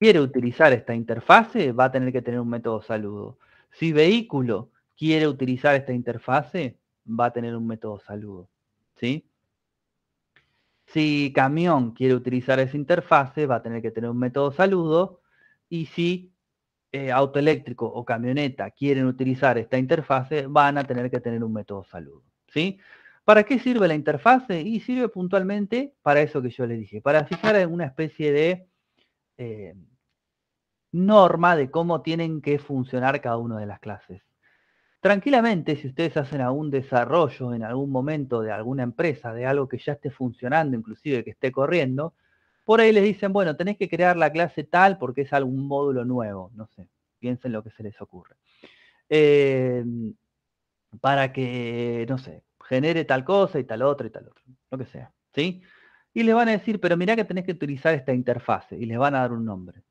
quiere utilizar esta interfase, va a tener que tener un método saludo. Si vehículo quiere utilizar esta interfase, va a tener un método saludo. ¿sí? Si camión quiere utilizar esa interfase, va a tener que tener un método saludo. Y si autoeléctrico eh, auto eléctrico o camioneta quieren utilizar esta interfase, van a tener que tener un método saludo. ¿Para qué sirve la interfase? Y sirve puntualmente para eso que yo le dije, para fijar en una especie de eh, norma de cómo tienen que funcionar cada una de las clases. Tranquilamente, si ustedes hacen algún desarrollo en algún momento de alguna empresa, de algo que ya esté funcionando, inclusive que esté corriendo, por ahí les dicen, bueno, tenés que crear la clase tal porque es algún módulo nuevo, no sé, piensen lo que se les ocurre. Em, para que, no sé, genere tal cosa y tal otra y tal otra, lo que sea, ¿sí? Y les van a decir, pero mirá que tenés que utilizar esta interfase y les van a dar un nombre.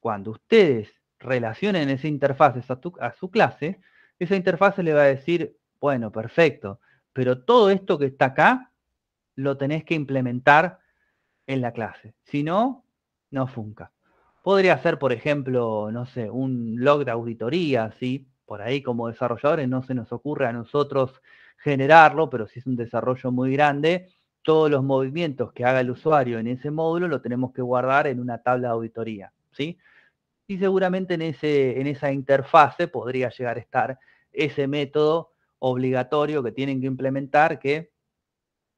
Cuando ustedes relacionen esa interfaz a, su clase, esa interfaz le va a decir, bueno, perfecto, pero todo esto que está acá lo tenés que implementar en la clase. Si no, no funca. Podría ser, por ejemplo, no sé, un log de auditoría, ¿sí? Por ahí como desarrolladores no se nos ocurre a nosotros generarlo, pero si es un desarrollo muy grande, todos los movimientos que haga el usuario en ese módulo lo tenemos que guardar en una tabla de auditoría, ¿sí? y seguramente en, ese, en esa interfase podría llegar a estar ese método obligatorio que tienen que implementar que,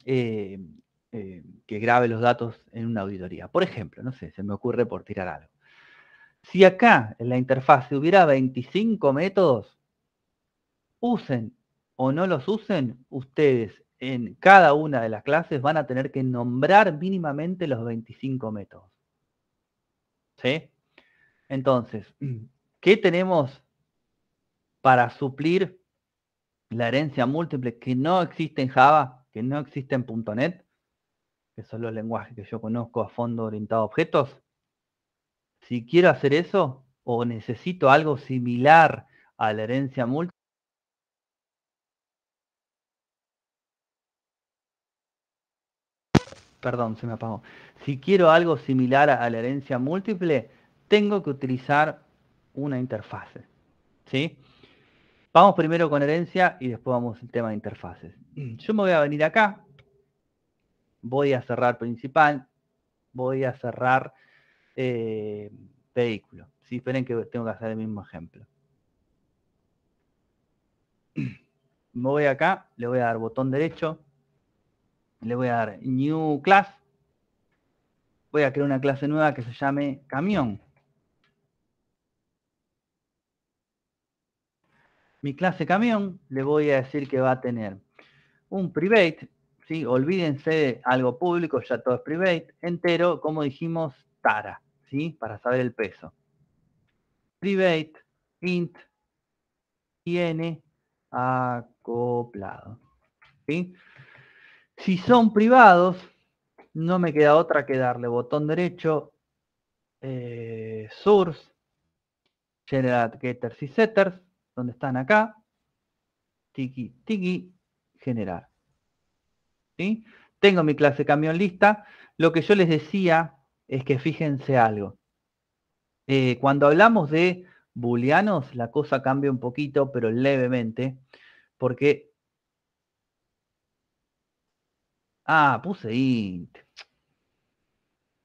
eh, eh, que grabe los datos en una auditoría. Por ejemplo, no sé, se me ocurre por tirar algo. Si acá en la interfase hubiera 25 métodos, usen o no los usen, ustedes en cada una de las clases van a tener que nombrar mínimamente los 25 métodos. ¿Sí? Entonces, mm. ¿qué tenemos para suplir la herencia múltiple que no existe en Java, que no existe en .NET, que son los lenguajes que yo conozco a fondo orientado a objetos? Si quiero hacer eso o necesito algo similar a la herencia múltiple, Perdón, se me apagó. Si quiero algo similar a la herencia múltiple, tengo que utilizar una interfase. ¿sí? Vamos primero con herencia y después vamos al tema de interfaces. Yo me voy a venir acá, voy a cerrar principal, voy a cerrar eh, vehículo. Si Esperen que tengo que hacer el mismo ejemplo. Me voy acá, le voy a dar botón derecho, le voy a dar New Class, voy a crear una clase nueva que se llame Camión. mi clase camión, le voy a decir que va a tener un private, ¿sí? olvídense de algo público, ya todo es private, entero, como dijimos, tara, ¿sí? para saber el peso. Private, int, tiene acoplado. Si son privados, no me queda otra que darle botón derecho, eh, source, generate getters y setters, donde están acá, tiki, tiki, generar. ¿Sí? Tengo mi clase camión lista. Lo que yo les decía es que fíjense algo. Eh, cuando hablamos de booleanos, la cosa cambia un poquito, pero levemente, porque... Ah, puse int.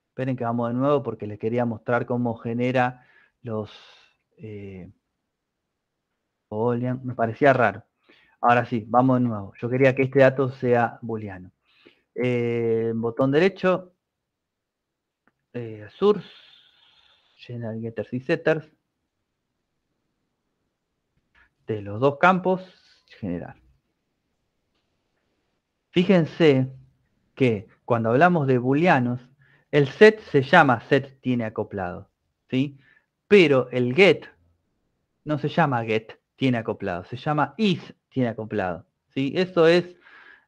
Esperen que vamos de nuevo porque les quería mostrar cómo genera los... Eh, boolean, me parecía raro. Ahora sí, vamos de nuevo. Yo quería que este dato sea booleano. Eh, botón derecho, eh, source, general getters y setters. De los dos campos, generar. Fíjense que cuando hablamos de booleanos, el set se llama set tiene acoplado, ¿sí? Pero el get no se llama get, tiene acoplado, se llama is tiene acoplado. ¿sí? esto es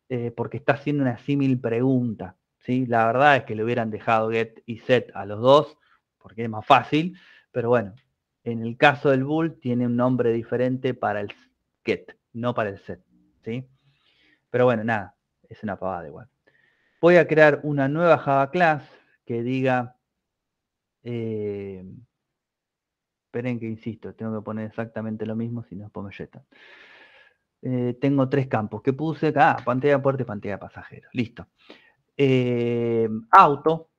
eh, porque está haciendo una símil pregunta. ¿sí? La verdad es que le hubieran dejado get y set a los dos, porque es más fácil, pero bueno, en el caso del bull tiene un nombre diferente para el get, no para el set. ¿sí? Pero bueno, nada, es una pavada igual. Voy a crear una nueva Java class que diga... Eh, Esperen que insisto, tengo que poner exactamente lo mismo, si no es pomelleta. Eh, tengo tres campos que puse acá, ah, pantalla de puerta y pantalla de pasajero. Listo. Eh, auto.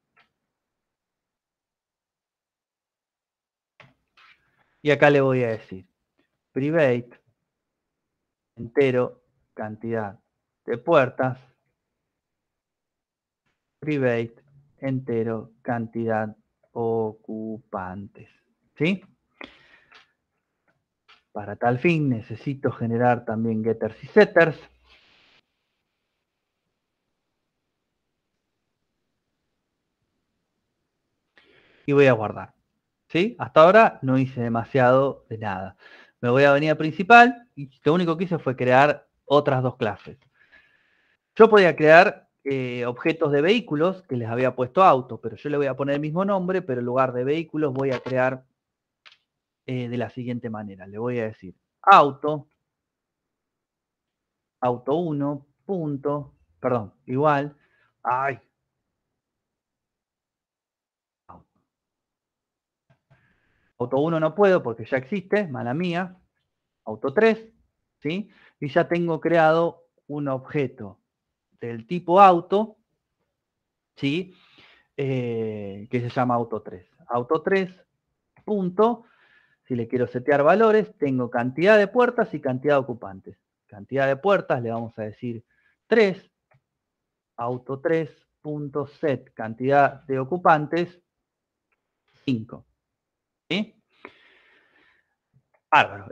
Y acá le voy a decir private entero cantidad de puertas. Private entero cantidad ocupantes. ¿Sí? Para tal fin necesito generar también getters y setters. Y voy a guardar. ¿Sí? Hasta ahora no hice demasiado de nada. Me voy a avenida principal y lo único que hice fue crear otras dos clases. Yo podía crear eh, objetos de vehículos que les había puesto auto, pero yo le voy a poner el mismo nombre, pero en lugar de vehículos voy a crear eh, de la siguiente manera. Le voy a decir auto, auto 1, punto, perdón, igual, ay, auto. Auto 1 no puedo porque ya existe, mala mía, auto 3, ¿sí? Y ya tengo creado un objeto del tipo auto, ¿sí? Eh, que se llama auto 3. Auto 3, punto, si le quiero setear valores, tengo cantidad de puertas y cantidad de ocupantes. Cantidad de puertas le vamos a decir 3, auto 3.set, cantidad de ocupantes 5. ¿Sí?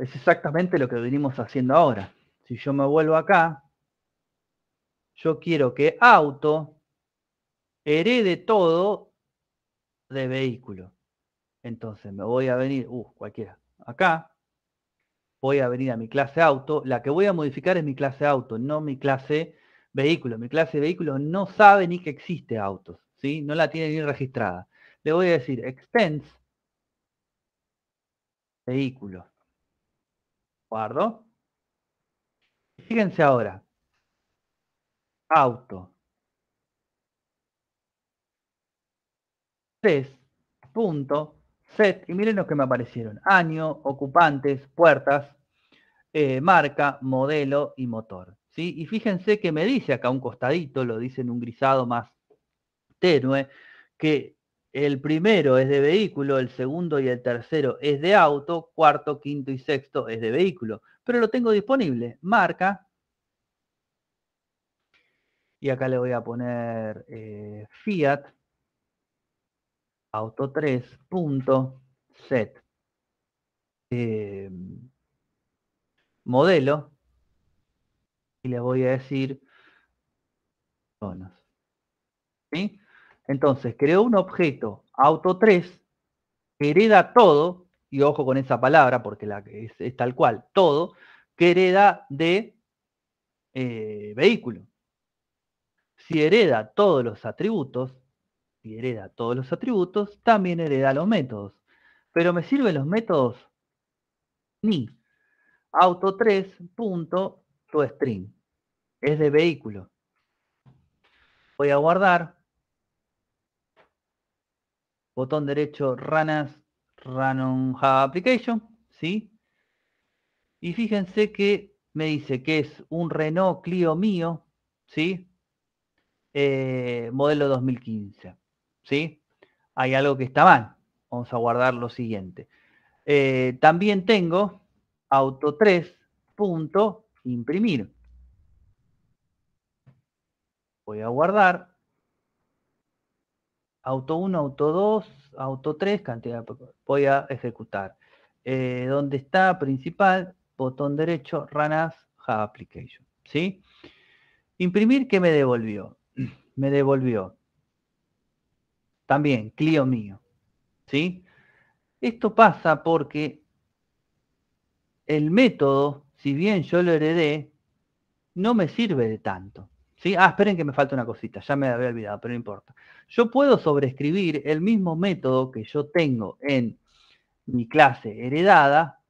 es exactamente lo que venimos haciendo ahora. Si yo me vuelvo acá, yo quiero que auto herede todo de vehículo. Entonces me voy a venir, uh, cualquiera, acá. Voy a venir a mi clase auto. La que voy a modificar es mi clase auto, no mi clase vehículo. Mi clase vehículo no sabe ni que existe autos, ¿sí? No la tiene ni registrada. Le voy a decir extends vehículo. Guardo. Fíjense ahora. Auto. 3 punto set, y miren los que me aparecieron, año, ocupantes, puertas, eh, marca, modelo y motor. ¿sí? Y fíjense que me dice acá un costadito, lo dice en un grisado más tenue, que el primero es de vehículo, el segundo y el tercero es de auto, cuarto, quinto y sexto es de vehículo. Pero lo tengo disponible, marca, y acá le voy a poner eh, Fiat, auto3.set em, modelo y le voy a decir zonas. Entonces, creo un objeto auto3 que hereda todo, y ojo con esa palabra porque la, es, tal cual, todo, que hereda de eh, vehículo. Si hereda todos los atributos, y hereda todos los atributos, también hereda los métodos. Pero me sirven los métodos ni auto3.toString. Es de vehículo. Voy a guardar. Botón derecho, ranas, run on Java application. ¿Sí? Y fíjense que me dice que es un Renault Clio mío. ¿Sí? Eh, modelo 2015. ¿sí? Hay algo que está mal. Vamos a guardar lo siguiente. Eh, también tengo auto 3imprimir imprimir. Voy a guardar. Auto 1, auto 2, auto 3, cantidad. Voy a ejecutar. Eh, ¿Dónde donde está principal, botón derecho, Ranas. as Java Application. ¿Sí? Imprimir, ¿qué me devolvió? Me devolvió también, Clio mío. ¿Sí? Esto pasa porque el método, si bien yo lo heredé, no me sirve de tanto. ¿Sí? Ah, esperen que me falta una cosita, ya me había olvidado, pero no importa. Yo puedo sobreescribir el mismo método que yo tengo en mi clase heredada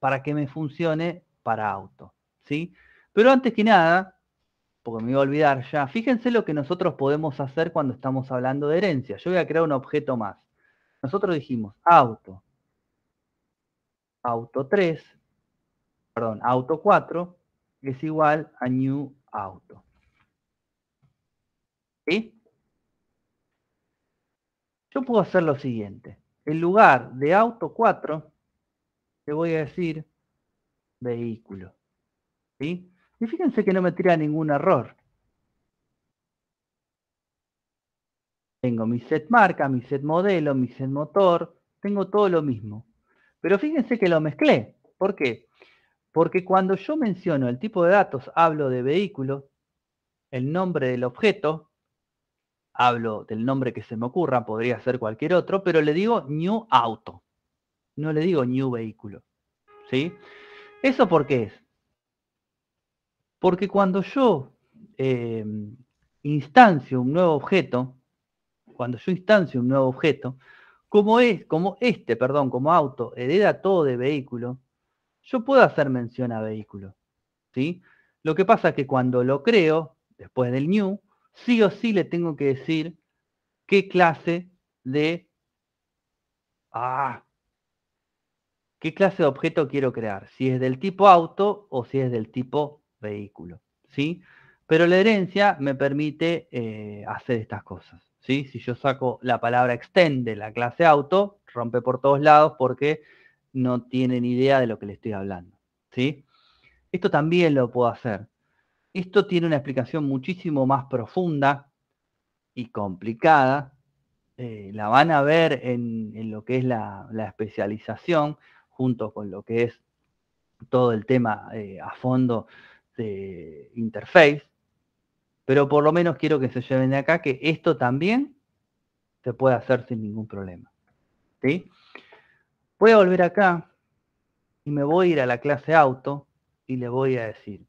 para que me funcione para auto. ¿sí? Pero antes que nada, porque me iba a olvidar ya, fíjense lo que nosotros podemos hacer cuando estamos hablando de herencia. Yo voy a crear un objeto más. Nosotros dijimos auto, auto 3, perdón, auto 4 es igual a new auto. ¿Sí? Yo puedo hacer lo siguiente. En lugar de auto 4, le voy a decir vehículo. ¿Sí? Y fíjense que no me tira ningún error. Tengo mi set marca, mi set modelo, mi set motor, tengo todo lo mismo. Pero fíjense que lo mezclé. ¿Por qué? Porque cuando yo menciono el tipo de datos, hablo de vehículo, el nombre del objeto, hablo del nombre que se me ocurra, podría ser cualquier otro, pero le digo new auto. No le digo new vehículo. ¿Sí? ¿Eso por qué es? Porque cuando yo eh, instancio un nuevo objeto, cuando yo instancio un nuevo objeto, como es, como este, perdón, como auto, hereda todo de vehículo, yo puedo hacer mención a vehículo. ¿sí? Lo que pasa es que cuando lo creo, después del new, sí o sí le tengo que decir qué clase de. Ah, qué clase de objeto quiero crear, si es del tipo auto o si es del tipo vehículo, ¿sí? Pero la herencia me permite eh, hacer estas cosas, ¿sí? Si yo saco la palabra extend de la clase auto, rompe por todos lados porque no tienen idea de lo que le estoy hablando, ¿sí? Esto también lo puedo hacer. Esto tiene una explicación muchísimo más profunda y complicada. Eh, la van a ver en, lo que es la, especialización, junto con lo que es todo el tema eh, a fondo este, interface, pero por lo menos quiero que se lleven de acá que esto también se puede hacer sin ningún problema. ¿sí? Voy a volver acá y me voy a ir a la clase auto y le voy a decir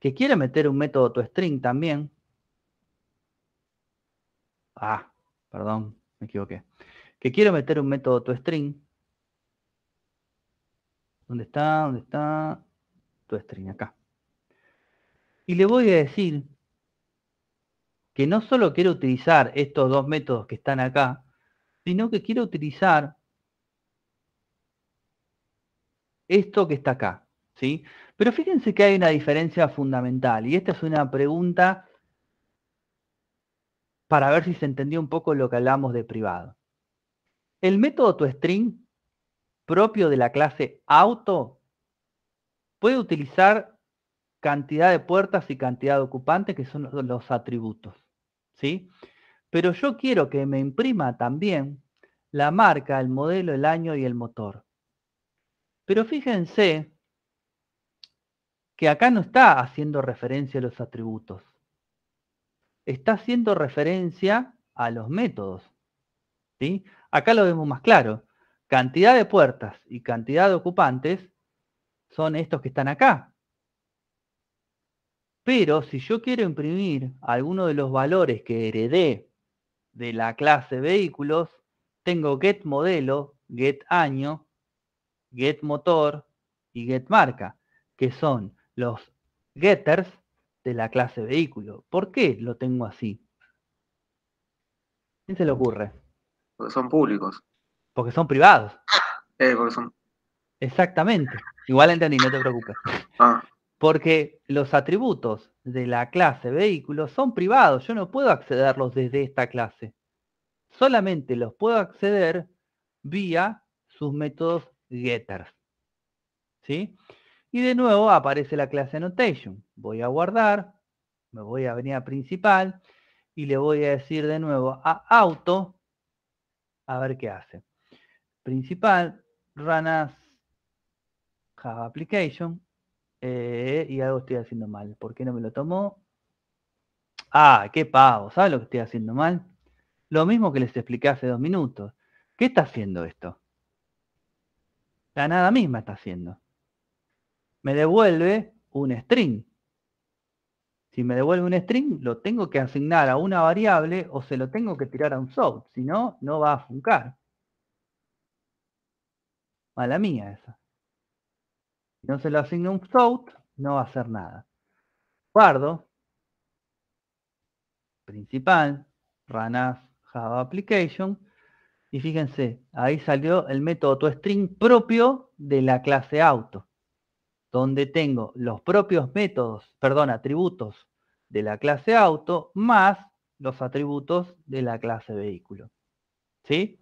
que quiere meter un método toString también. Ah, perdón, me equivoqué. Que quiero meter un método toString. ¿Dónde está? ¿Dónde está? Tu string acá. Y le voy a decir que no solo quiero utilizar estos dos métodos que están acá, sino que quiero utilizar esto que está acá. ¿sí? Pero fíjense que hay una diferencia fundamental y esta es una pregunta para ver si se entendió un poco lo que hablamos de privado. El método toString propio de la clase auto puede utilizar cantidad de puertas y cantidad de ocupantes, que son los, atributos. ¿sí? Pero yo quiero que me imprima también la marca, el modelo, el año y el motor. Pero fíjense que acá no está haciendo referencia a los atributos. Está haciendo referencia a los métodos. ¿sí? Acá lo vemos más claro. Cantidad de puertas y cantidad de ocupantes son estos que están acá. Pero si yo quiero imprimir alguno de los valores que heredé de la clase vehículos, tengo get modelo, get año, get motor y get marca, que son los getters de la clase vehículo. ¿Por qué lo tengo así? ¿Quién se le ocurre? Porque son públicos. Porque son privados. Eh, son... Exactamente. Igual entendí, no te preocupes. Ah porque los atributos de la clase vehículo son privados, yo no puedo accederlos desde esta clase. Solamente los puedo acceder vía sus métodos getters. ¿Sí? Y de nuevo aparece la clase annotation. Voy a guardar, me voy a venir a principal y le voy a decir de nuevo a auto, a ver qué hace. Principal, as java application, eh, y algo estoy haciendo mal. ¿Por qué no me lo tomó? Ah, qué pavo. ¿Sabes lo que estoy haciendo mal? Lo mismo que les expliqué hace dos minutos. ¿Qué está haciendo esto? La nada misma está haciendo. Me devuelve un string. Si me devuelve un string, lo tengo que asignar a una variable o se lo tengo que tirar a un sort. Si no, no va a funcar. Mala mía esa. Si no se lo asigna un float, no va a hacer nada. Guardo. Principal. ranas, Java Application. Y fíjense, ahí salió el método toString propio de la clase auto, donde tengo los propios métodos, perdón, atributos de la clase auto más los atributos de la clase vehículo. ¿Sí?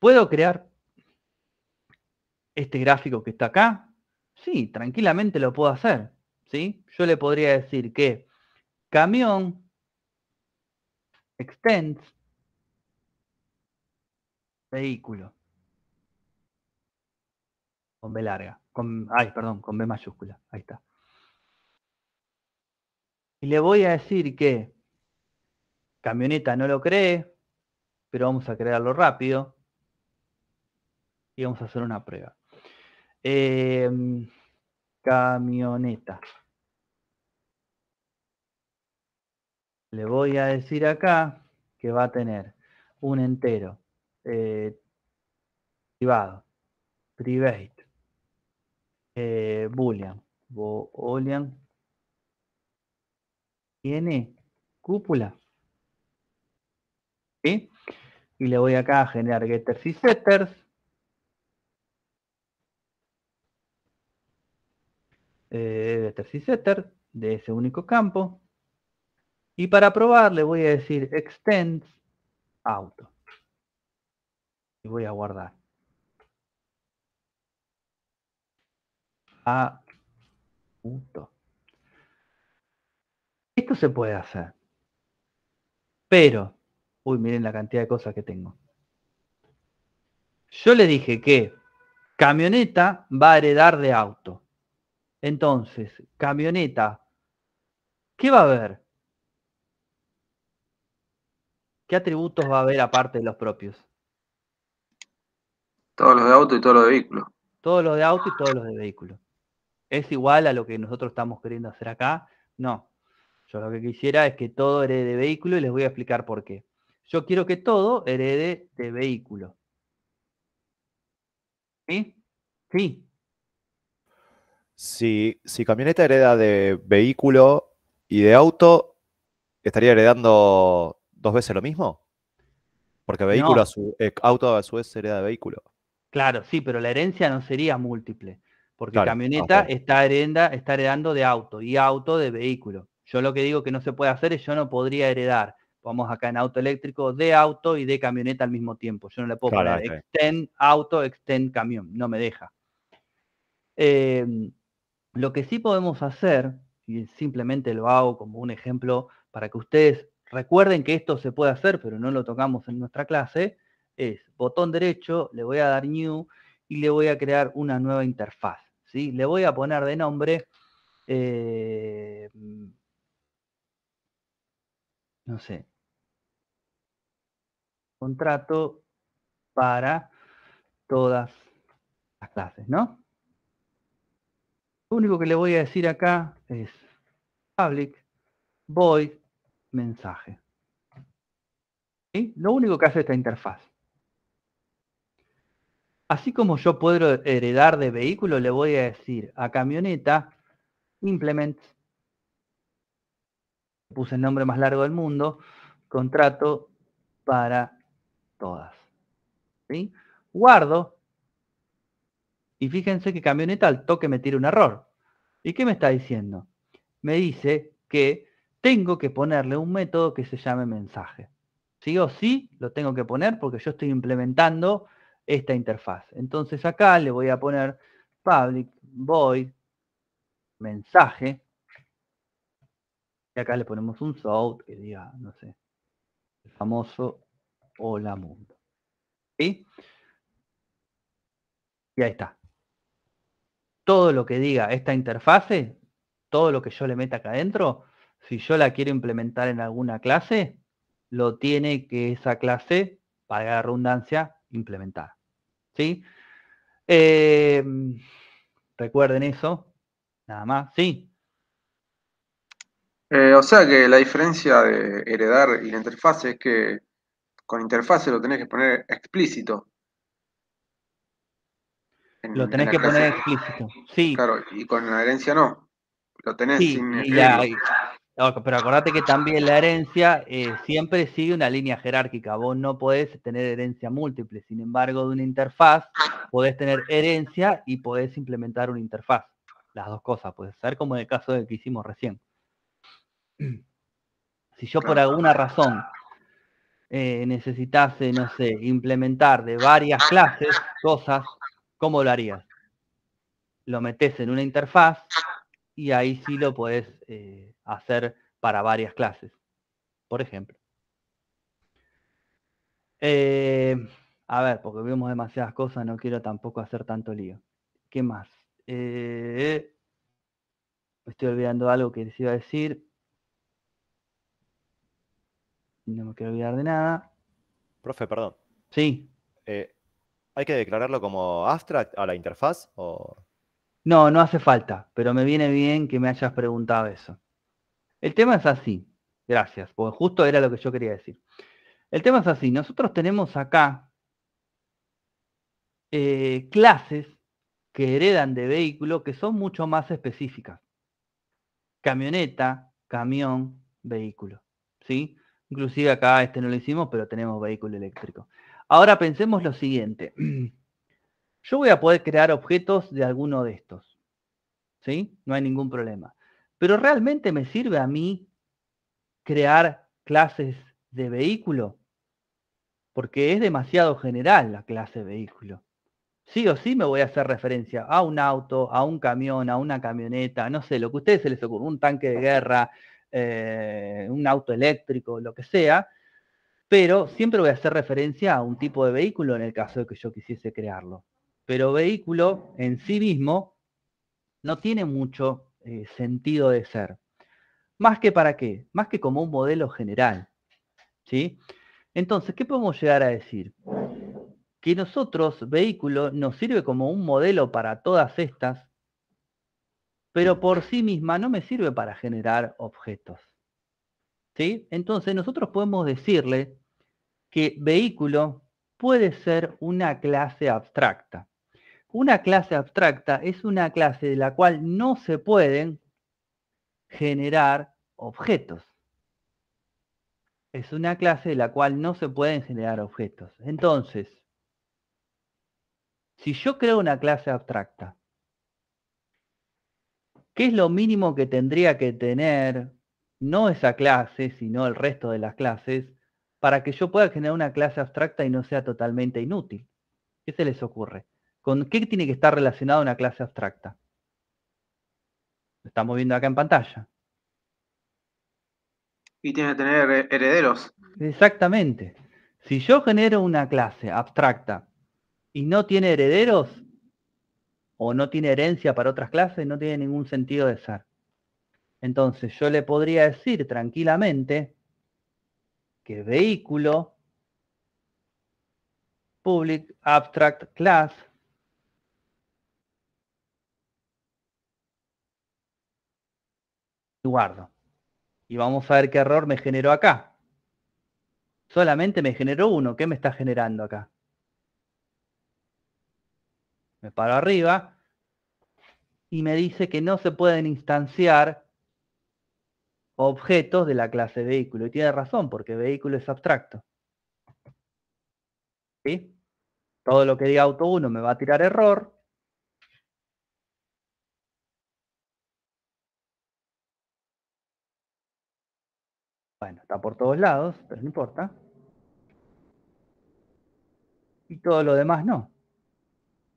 Puedo crear este gráfico que está acá, sí, tranquilamente lo puedo hacer. ¿sí? Yo le podría decir que camión extends vehículo con B larga, con, ay, perdón, con B mayúscula, ahí está. Y le voy a decir que camioneta no lo cree, pero vamos a crearlo rápido y vamos a hacer una prueba. Em, camioneta. Le voy a decir acá que va a tener un entero eh, privado, private, eh, boolean, boolean, tiene cúpula. Y le voy acá a generar getters y setters eh, setter de ese único campo. Y para probar le voy a decir extends auto. Y voy a guardar. Auto. Esto se puede hacer. Pero, uy, miren la cantidad de cosas que tengo. Yo le dije que camioneta va a heredar de auto. Entonces, camioneta, ¿qué va a haber? ¿Qué atributos va a haber aparte de los propios? Todos los de auto y todos los de vehículo. Todos los de auto y todos los de vehículo. ¿Es igual a lo que nosotros estamos queriendo hacer acá? No. Yo lo que quisiera es que todo herede de vehículo y les voy a explicar por qué. Yo quiero que todo herede de vehículo. ¿Sí? Sí. Si, si camioneta hereda de vehículo y de auto, ¿estaría heredando dos veces lo mismo? Porque vehículo a su, eh, auto a su vez hereda de vehículo. Claro, sí, pero la herencia no sería múltiple. Porque camioneta está, herenda, está heredando de auto y auto de vehículo. Yo lo que digo que no se puede hacer es yo no podría heredar. Vamos acá en auto eléctrico de auto y de camioneta al mismo tiempo. Yo no le puedo poner extend auto, extend camión. No me deja. Em, lo que sí podemos hacer, y simplemente lo hago como un ejemplo para que ustedes recuerden que esto se puede hacer, pero no lo tocamos en nuestra clase, es botón derecho, le voy a dar New y le voy a crear una nueva interfaz. ¿sí? Le voy a poner de nombre, eh, no sé, contrato para todas las clases, ¿no? Lo único que le voy a decir acá es public void mensaje. y Lo único que hace esta interfaz. Así como yo puedo heredar de vehículo, le voy a decir a camioneta implement, puse el nombre más largo del mundo, contrato para todas. ¿Sí? Guardo y fíjense que camioneta al toque me tira un error. ¿Y qué me está diciendo? Me dice que tengo que ponerle un método que se llame mensaje. Sí o sí, lo tengo que poner porque yo estoy implementando esta interfaz. Entonces acá le voy a poner public void mensaje. Y acá le ponemos un sound que diga, no sé, el famoso hola mundo. Y ahí está todo lo que diga esta interfase, todo lo que yo le meta acá adentro, si yo la quiero implementar en alguna clase, lo tiene que esa clase, para la redundancia, implementar. ¿Sí? Em, recuerden eso, nada más. Sí. Eh, o sea que la diferencia de heredar y la interfase es que con interfase lo tenés que poner explícito lo tenés que poner explícito. Sí. Claro, y con la herencia no. Lo tenés sin pero acordate que también la herencia eh, siempre sigue una línea jerárquica. Vos no podés tener herencia múltiple. Sin embargo, de una interfaz podés tener herencia y podés implementar una interfaz. Las dos cosas. Puedes ser como en el caso del que hicimos recién. Si yo por alguna razón eh, necesitase, no sé, implementar de varias clases cosas, ¿Cómo lo harías? Lo metes en una interfaz y ahí sí lo puedes eh, hacer para varias clases, por ejemplo. Eh, a ver, porque vimos demasiadas cosas, no quiero tampoco hacer tanto lío. ¿Qué más? Eh, estoy olvidando algo que les iba a decir. No me quiero olvidar de nada. Profe, perdón. Sí. ¿Hay que declararlo como abstract a la interfaz? O... No, no hace falta, pero me viene bien que me hayas preguntado eso. El tema es así, gracias, porque justo era lo que yo quería decir. El tema es así, nosotros tenemos acá eh, clases que heredan de vehículo que son mucho más específicas. Camioneta, camión, vehículo. ¿sí? Inclusive acá este no lo hicimos, pero tenemos vehículo eléctrico. Ahora pensemos lo siguiente. Yo voy a poder crear objetos de alguno de estos. ¿Sí? No hay ningún problema. Pero realmente me sirve a mí crear clases de vehículo. Porque es demasiado general la clase vehículo. Sí o sí me voy a hacer referencia a un auto, a un camión, a una camioneta, no sé, lo que a ustedes se les ocurra, un tanque de guerra, eh, un auto eléctrico, lo que sea pero siempre voy a hacer referencia a un tipo de vehículo en el caso de que yo quisiese crearlo. Pero vehículo en sí mismo no tiene mucho eh, sentido de ser. ¿Más que para qué? Más que como un modelo general. ¿sí? Entonces, ¿qué podemos llegar a decir? Que nosotros, vehículo, nos sirve como un modelo para todas estas, pero por sí misma no me sirve para generar objetos. Entonces nosotros podemos decirle que vehículo puede ser una clase abstracta. Una clase abstracta es una clase de la cual no se pueden generar objetos. Es una clase de la cual no se pueden generar objetos. Entonces, si yo creo una clase abstracta, ¿qué es lo mínimo que tendría que tener no esa clase, sino el resto de las clases, para que yo pueda generar una clase abstracta y no sea totalmente inútil. ¿Qué se les ocurre? ¿Con qué tiene que estar relacionada una clase abstracta? Lo estamos viendo acá en pantalla. Y tiene que tener herederos. Exactamente. Si yo genero una clase abstracta y no tiene herederos, o no tiene herencia para otras clases, no tiene ningún sentido de ser. Entonces yo le podría decir tranquilamente que vehículo public abstract class y guardo. Y vamos a ver qué error me generó acá. Solamente me generó uno. ¿Qué me está generando acá? Me paro arriba y me dice que no se pueden instanciar objetos de la clase vehículo. Y tiene razón, porque vehículo es abstracto. ¿Sí? Todo lo que diga auto 1 me va a tirar error. Bueno, está por todos lados, pero no importa. Y todo lo demás no.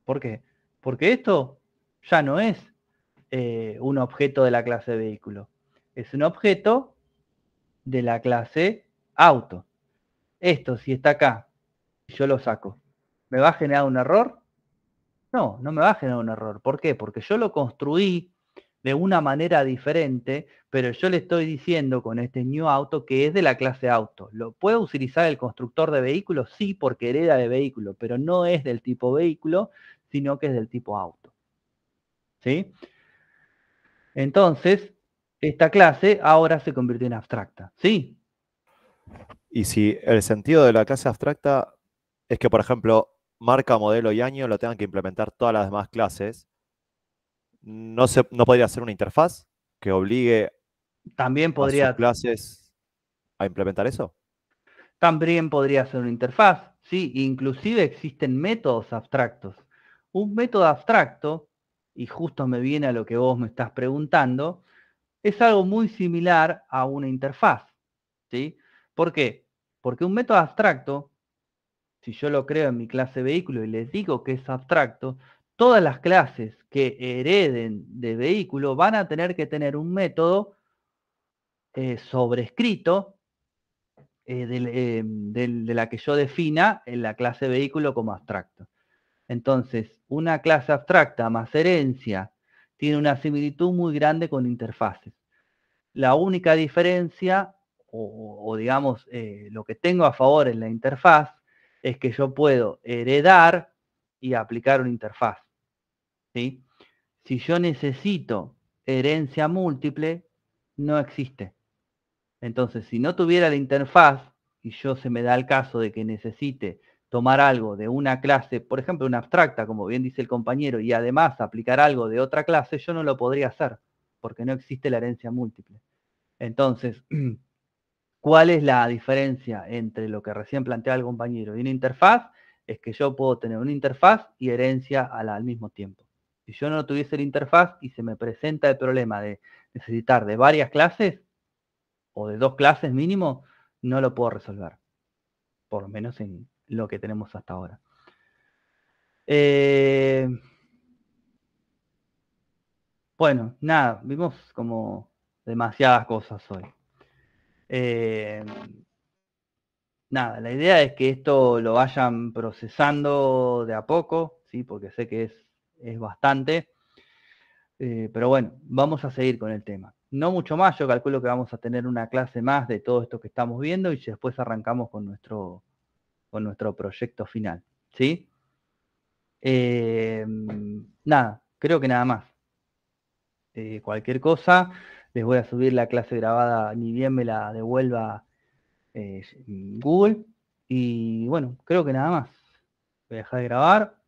¿Por qué? Porque esto ya no es eh, un objeto de la clase vehículo es un objeto de la clase auto. Esto, si está acá, yo lo saco, ¿me va a generar un error? No, no me va a generar un error. ¿Por qué? Porque yo lo construí de una manera diferente, pero yo le estoy diciendo con este new auto que es de la clase auto. ¿Lo puedo utilizar el constructor de vehículos? Sí, porque hereda de vehículo, pero no es del tipo vehículo, sino que es del tipo auto. ¿Sí? Entonces, esta clase ahora se convirtió en abstracta, ¿sí? Y si el sentido de la clase abstracta es que, por ejemplo, marca, modelo y año lo tengan que implementar todas las demás clases, ¿no, se, no podría ser una interfaz que obligue También podría, a clases a implementar eso? También podría ser una interfaz, sí. Inclusive existen métodos abstractos. Un método abstracto, y justo me viene a lo que vos me estás preguntando, es algo muy similar a una interfaz. ¿sí? ¿Por qué? Porque un método abstracto, si yo lo creo en mi clase vehículo y les digo que es abstracto, todas las clases que hereden de vehículo van a tener que tener un método eh, sobrescrito eh, eh, de la que yo defina en la clase vehículo como abstracto. Entonces, una clase abstracta más herencia tiene una similitud muy grande con interfaces. La única diferencia, o, digamos, eh, lo que tengo a favor en la interfaz, es que yo puedo heredar y aplicar una interfaz. ¿sí? Si yo necesito herencia múltiple, no existe. Entonces, si no tuviera la interfaz, y yo se me da el caso de que necesite tomar algo de una clase, por ejemplo, una abstracta, como bien dice el compañero, y además aplicar algo de otra clase, yo no lo podría hacer porque no existe la herencia múltiple. Entonces, ¿cuál es la diferencia entre lo que recién planteaba el compañero y una interfaz? Es que yo puedo tener una interfaz y herencia al, al mismo tiempo. Si yo no tuviese la interfaz y se me presenta el problema de necesitar de varias clases o de dos clases mínimo, no lo puedo resolver. Por lo menos en lo que tenemos hasta ahora. Eh, bueno, nada, vimos como demasiadas cosas hoy. Eh, nada, la idea es que esto lo vayan procesando de a poco, ¿sí? porque sé que es, bastante. Eh, pero bueno, vamos a seguir con el tema. No mucho más, yo calculo que vamos a tener una clase más de todo esto que estamos viendo y después arrancamos con nuestro, con nuestro proyecto final. ¿sí? Eh, nada, creo que nada más. Eh, cualquier cosa, les voy a subir la clase grabada, ni bien me la devuelva eh, Google. Y bueno, creo que nada más. Voy a dejar de grabar.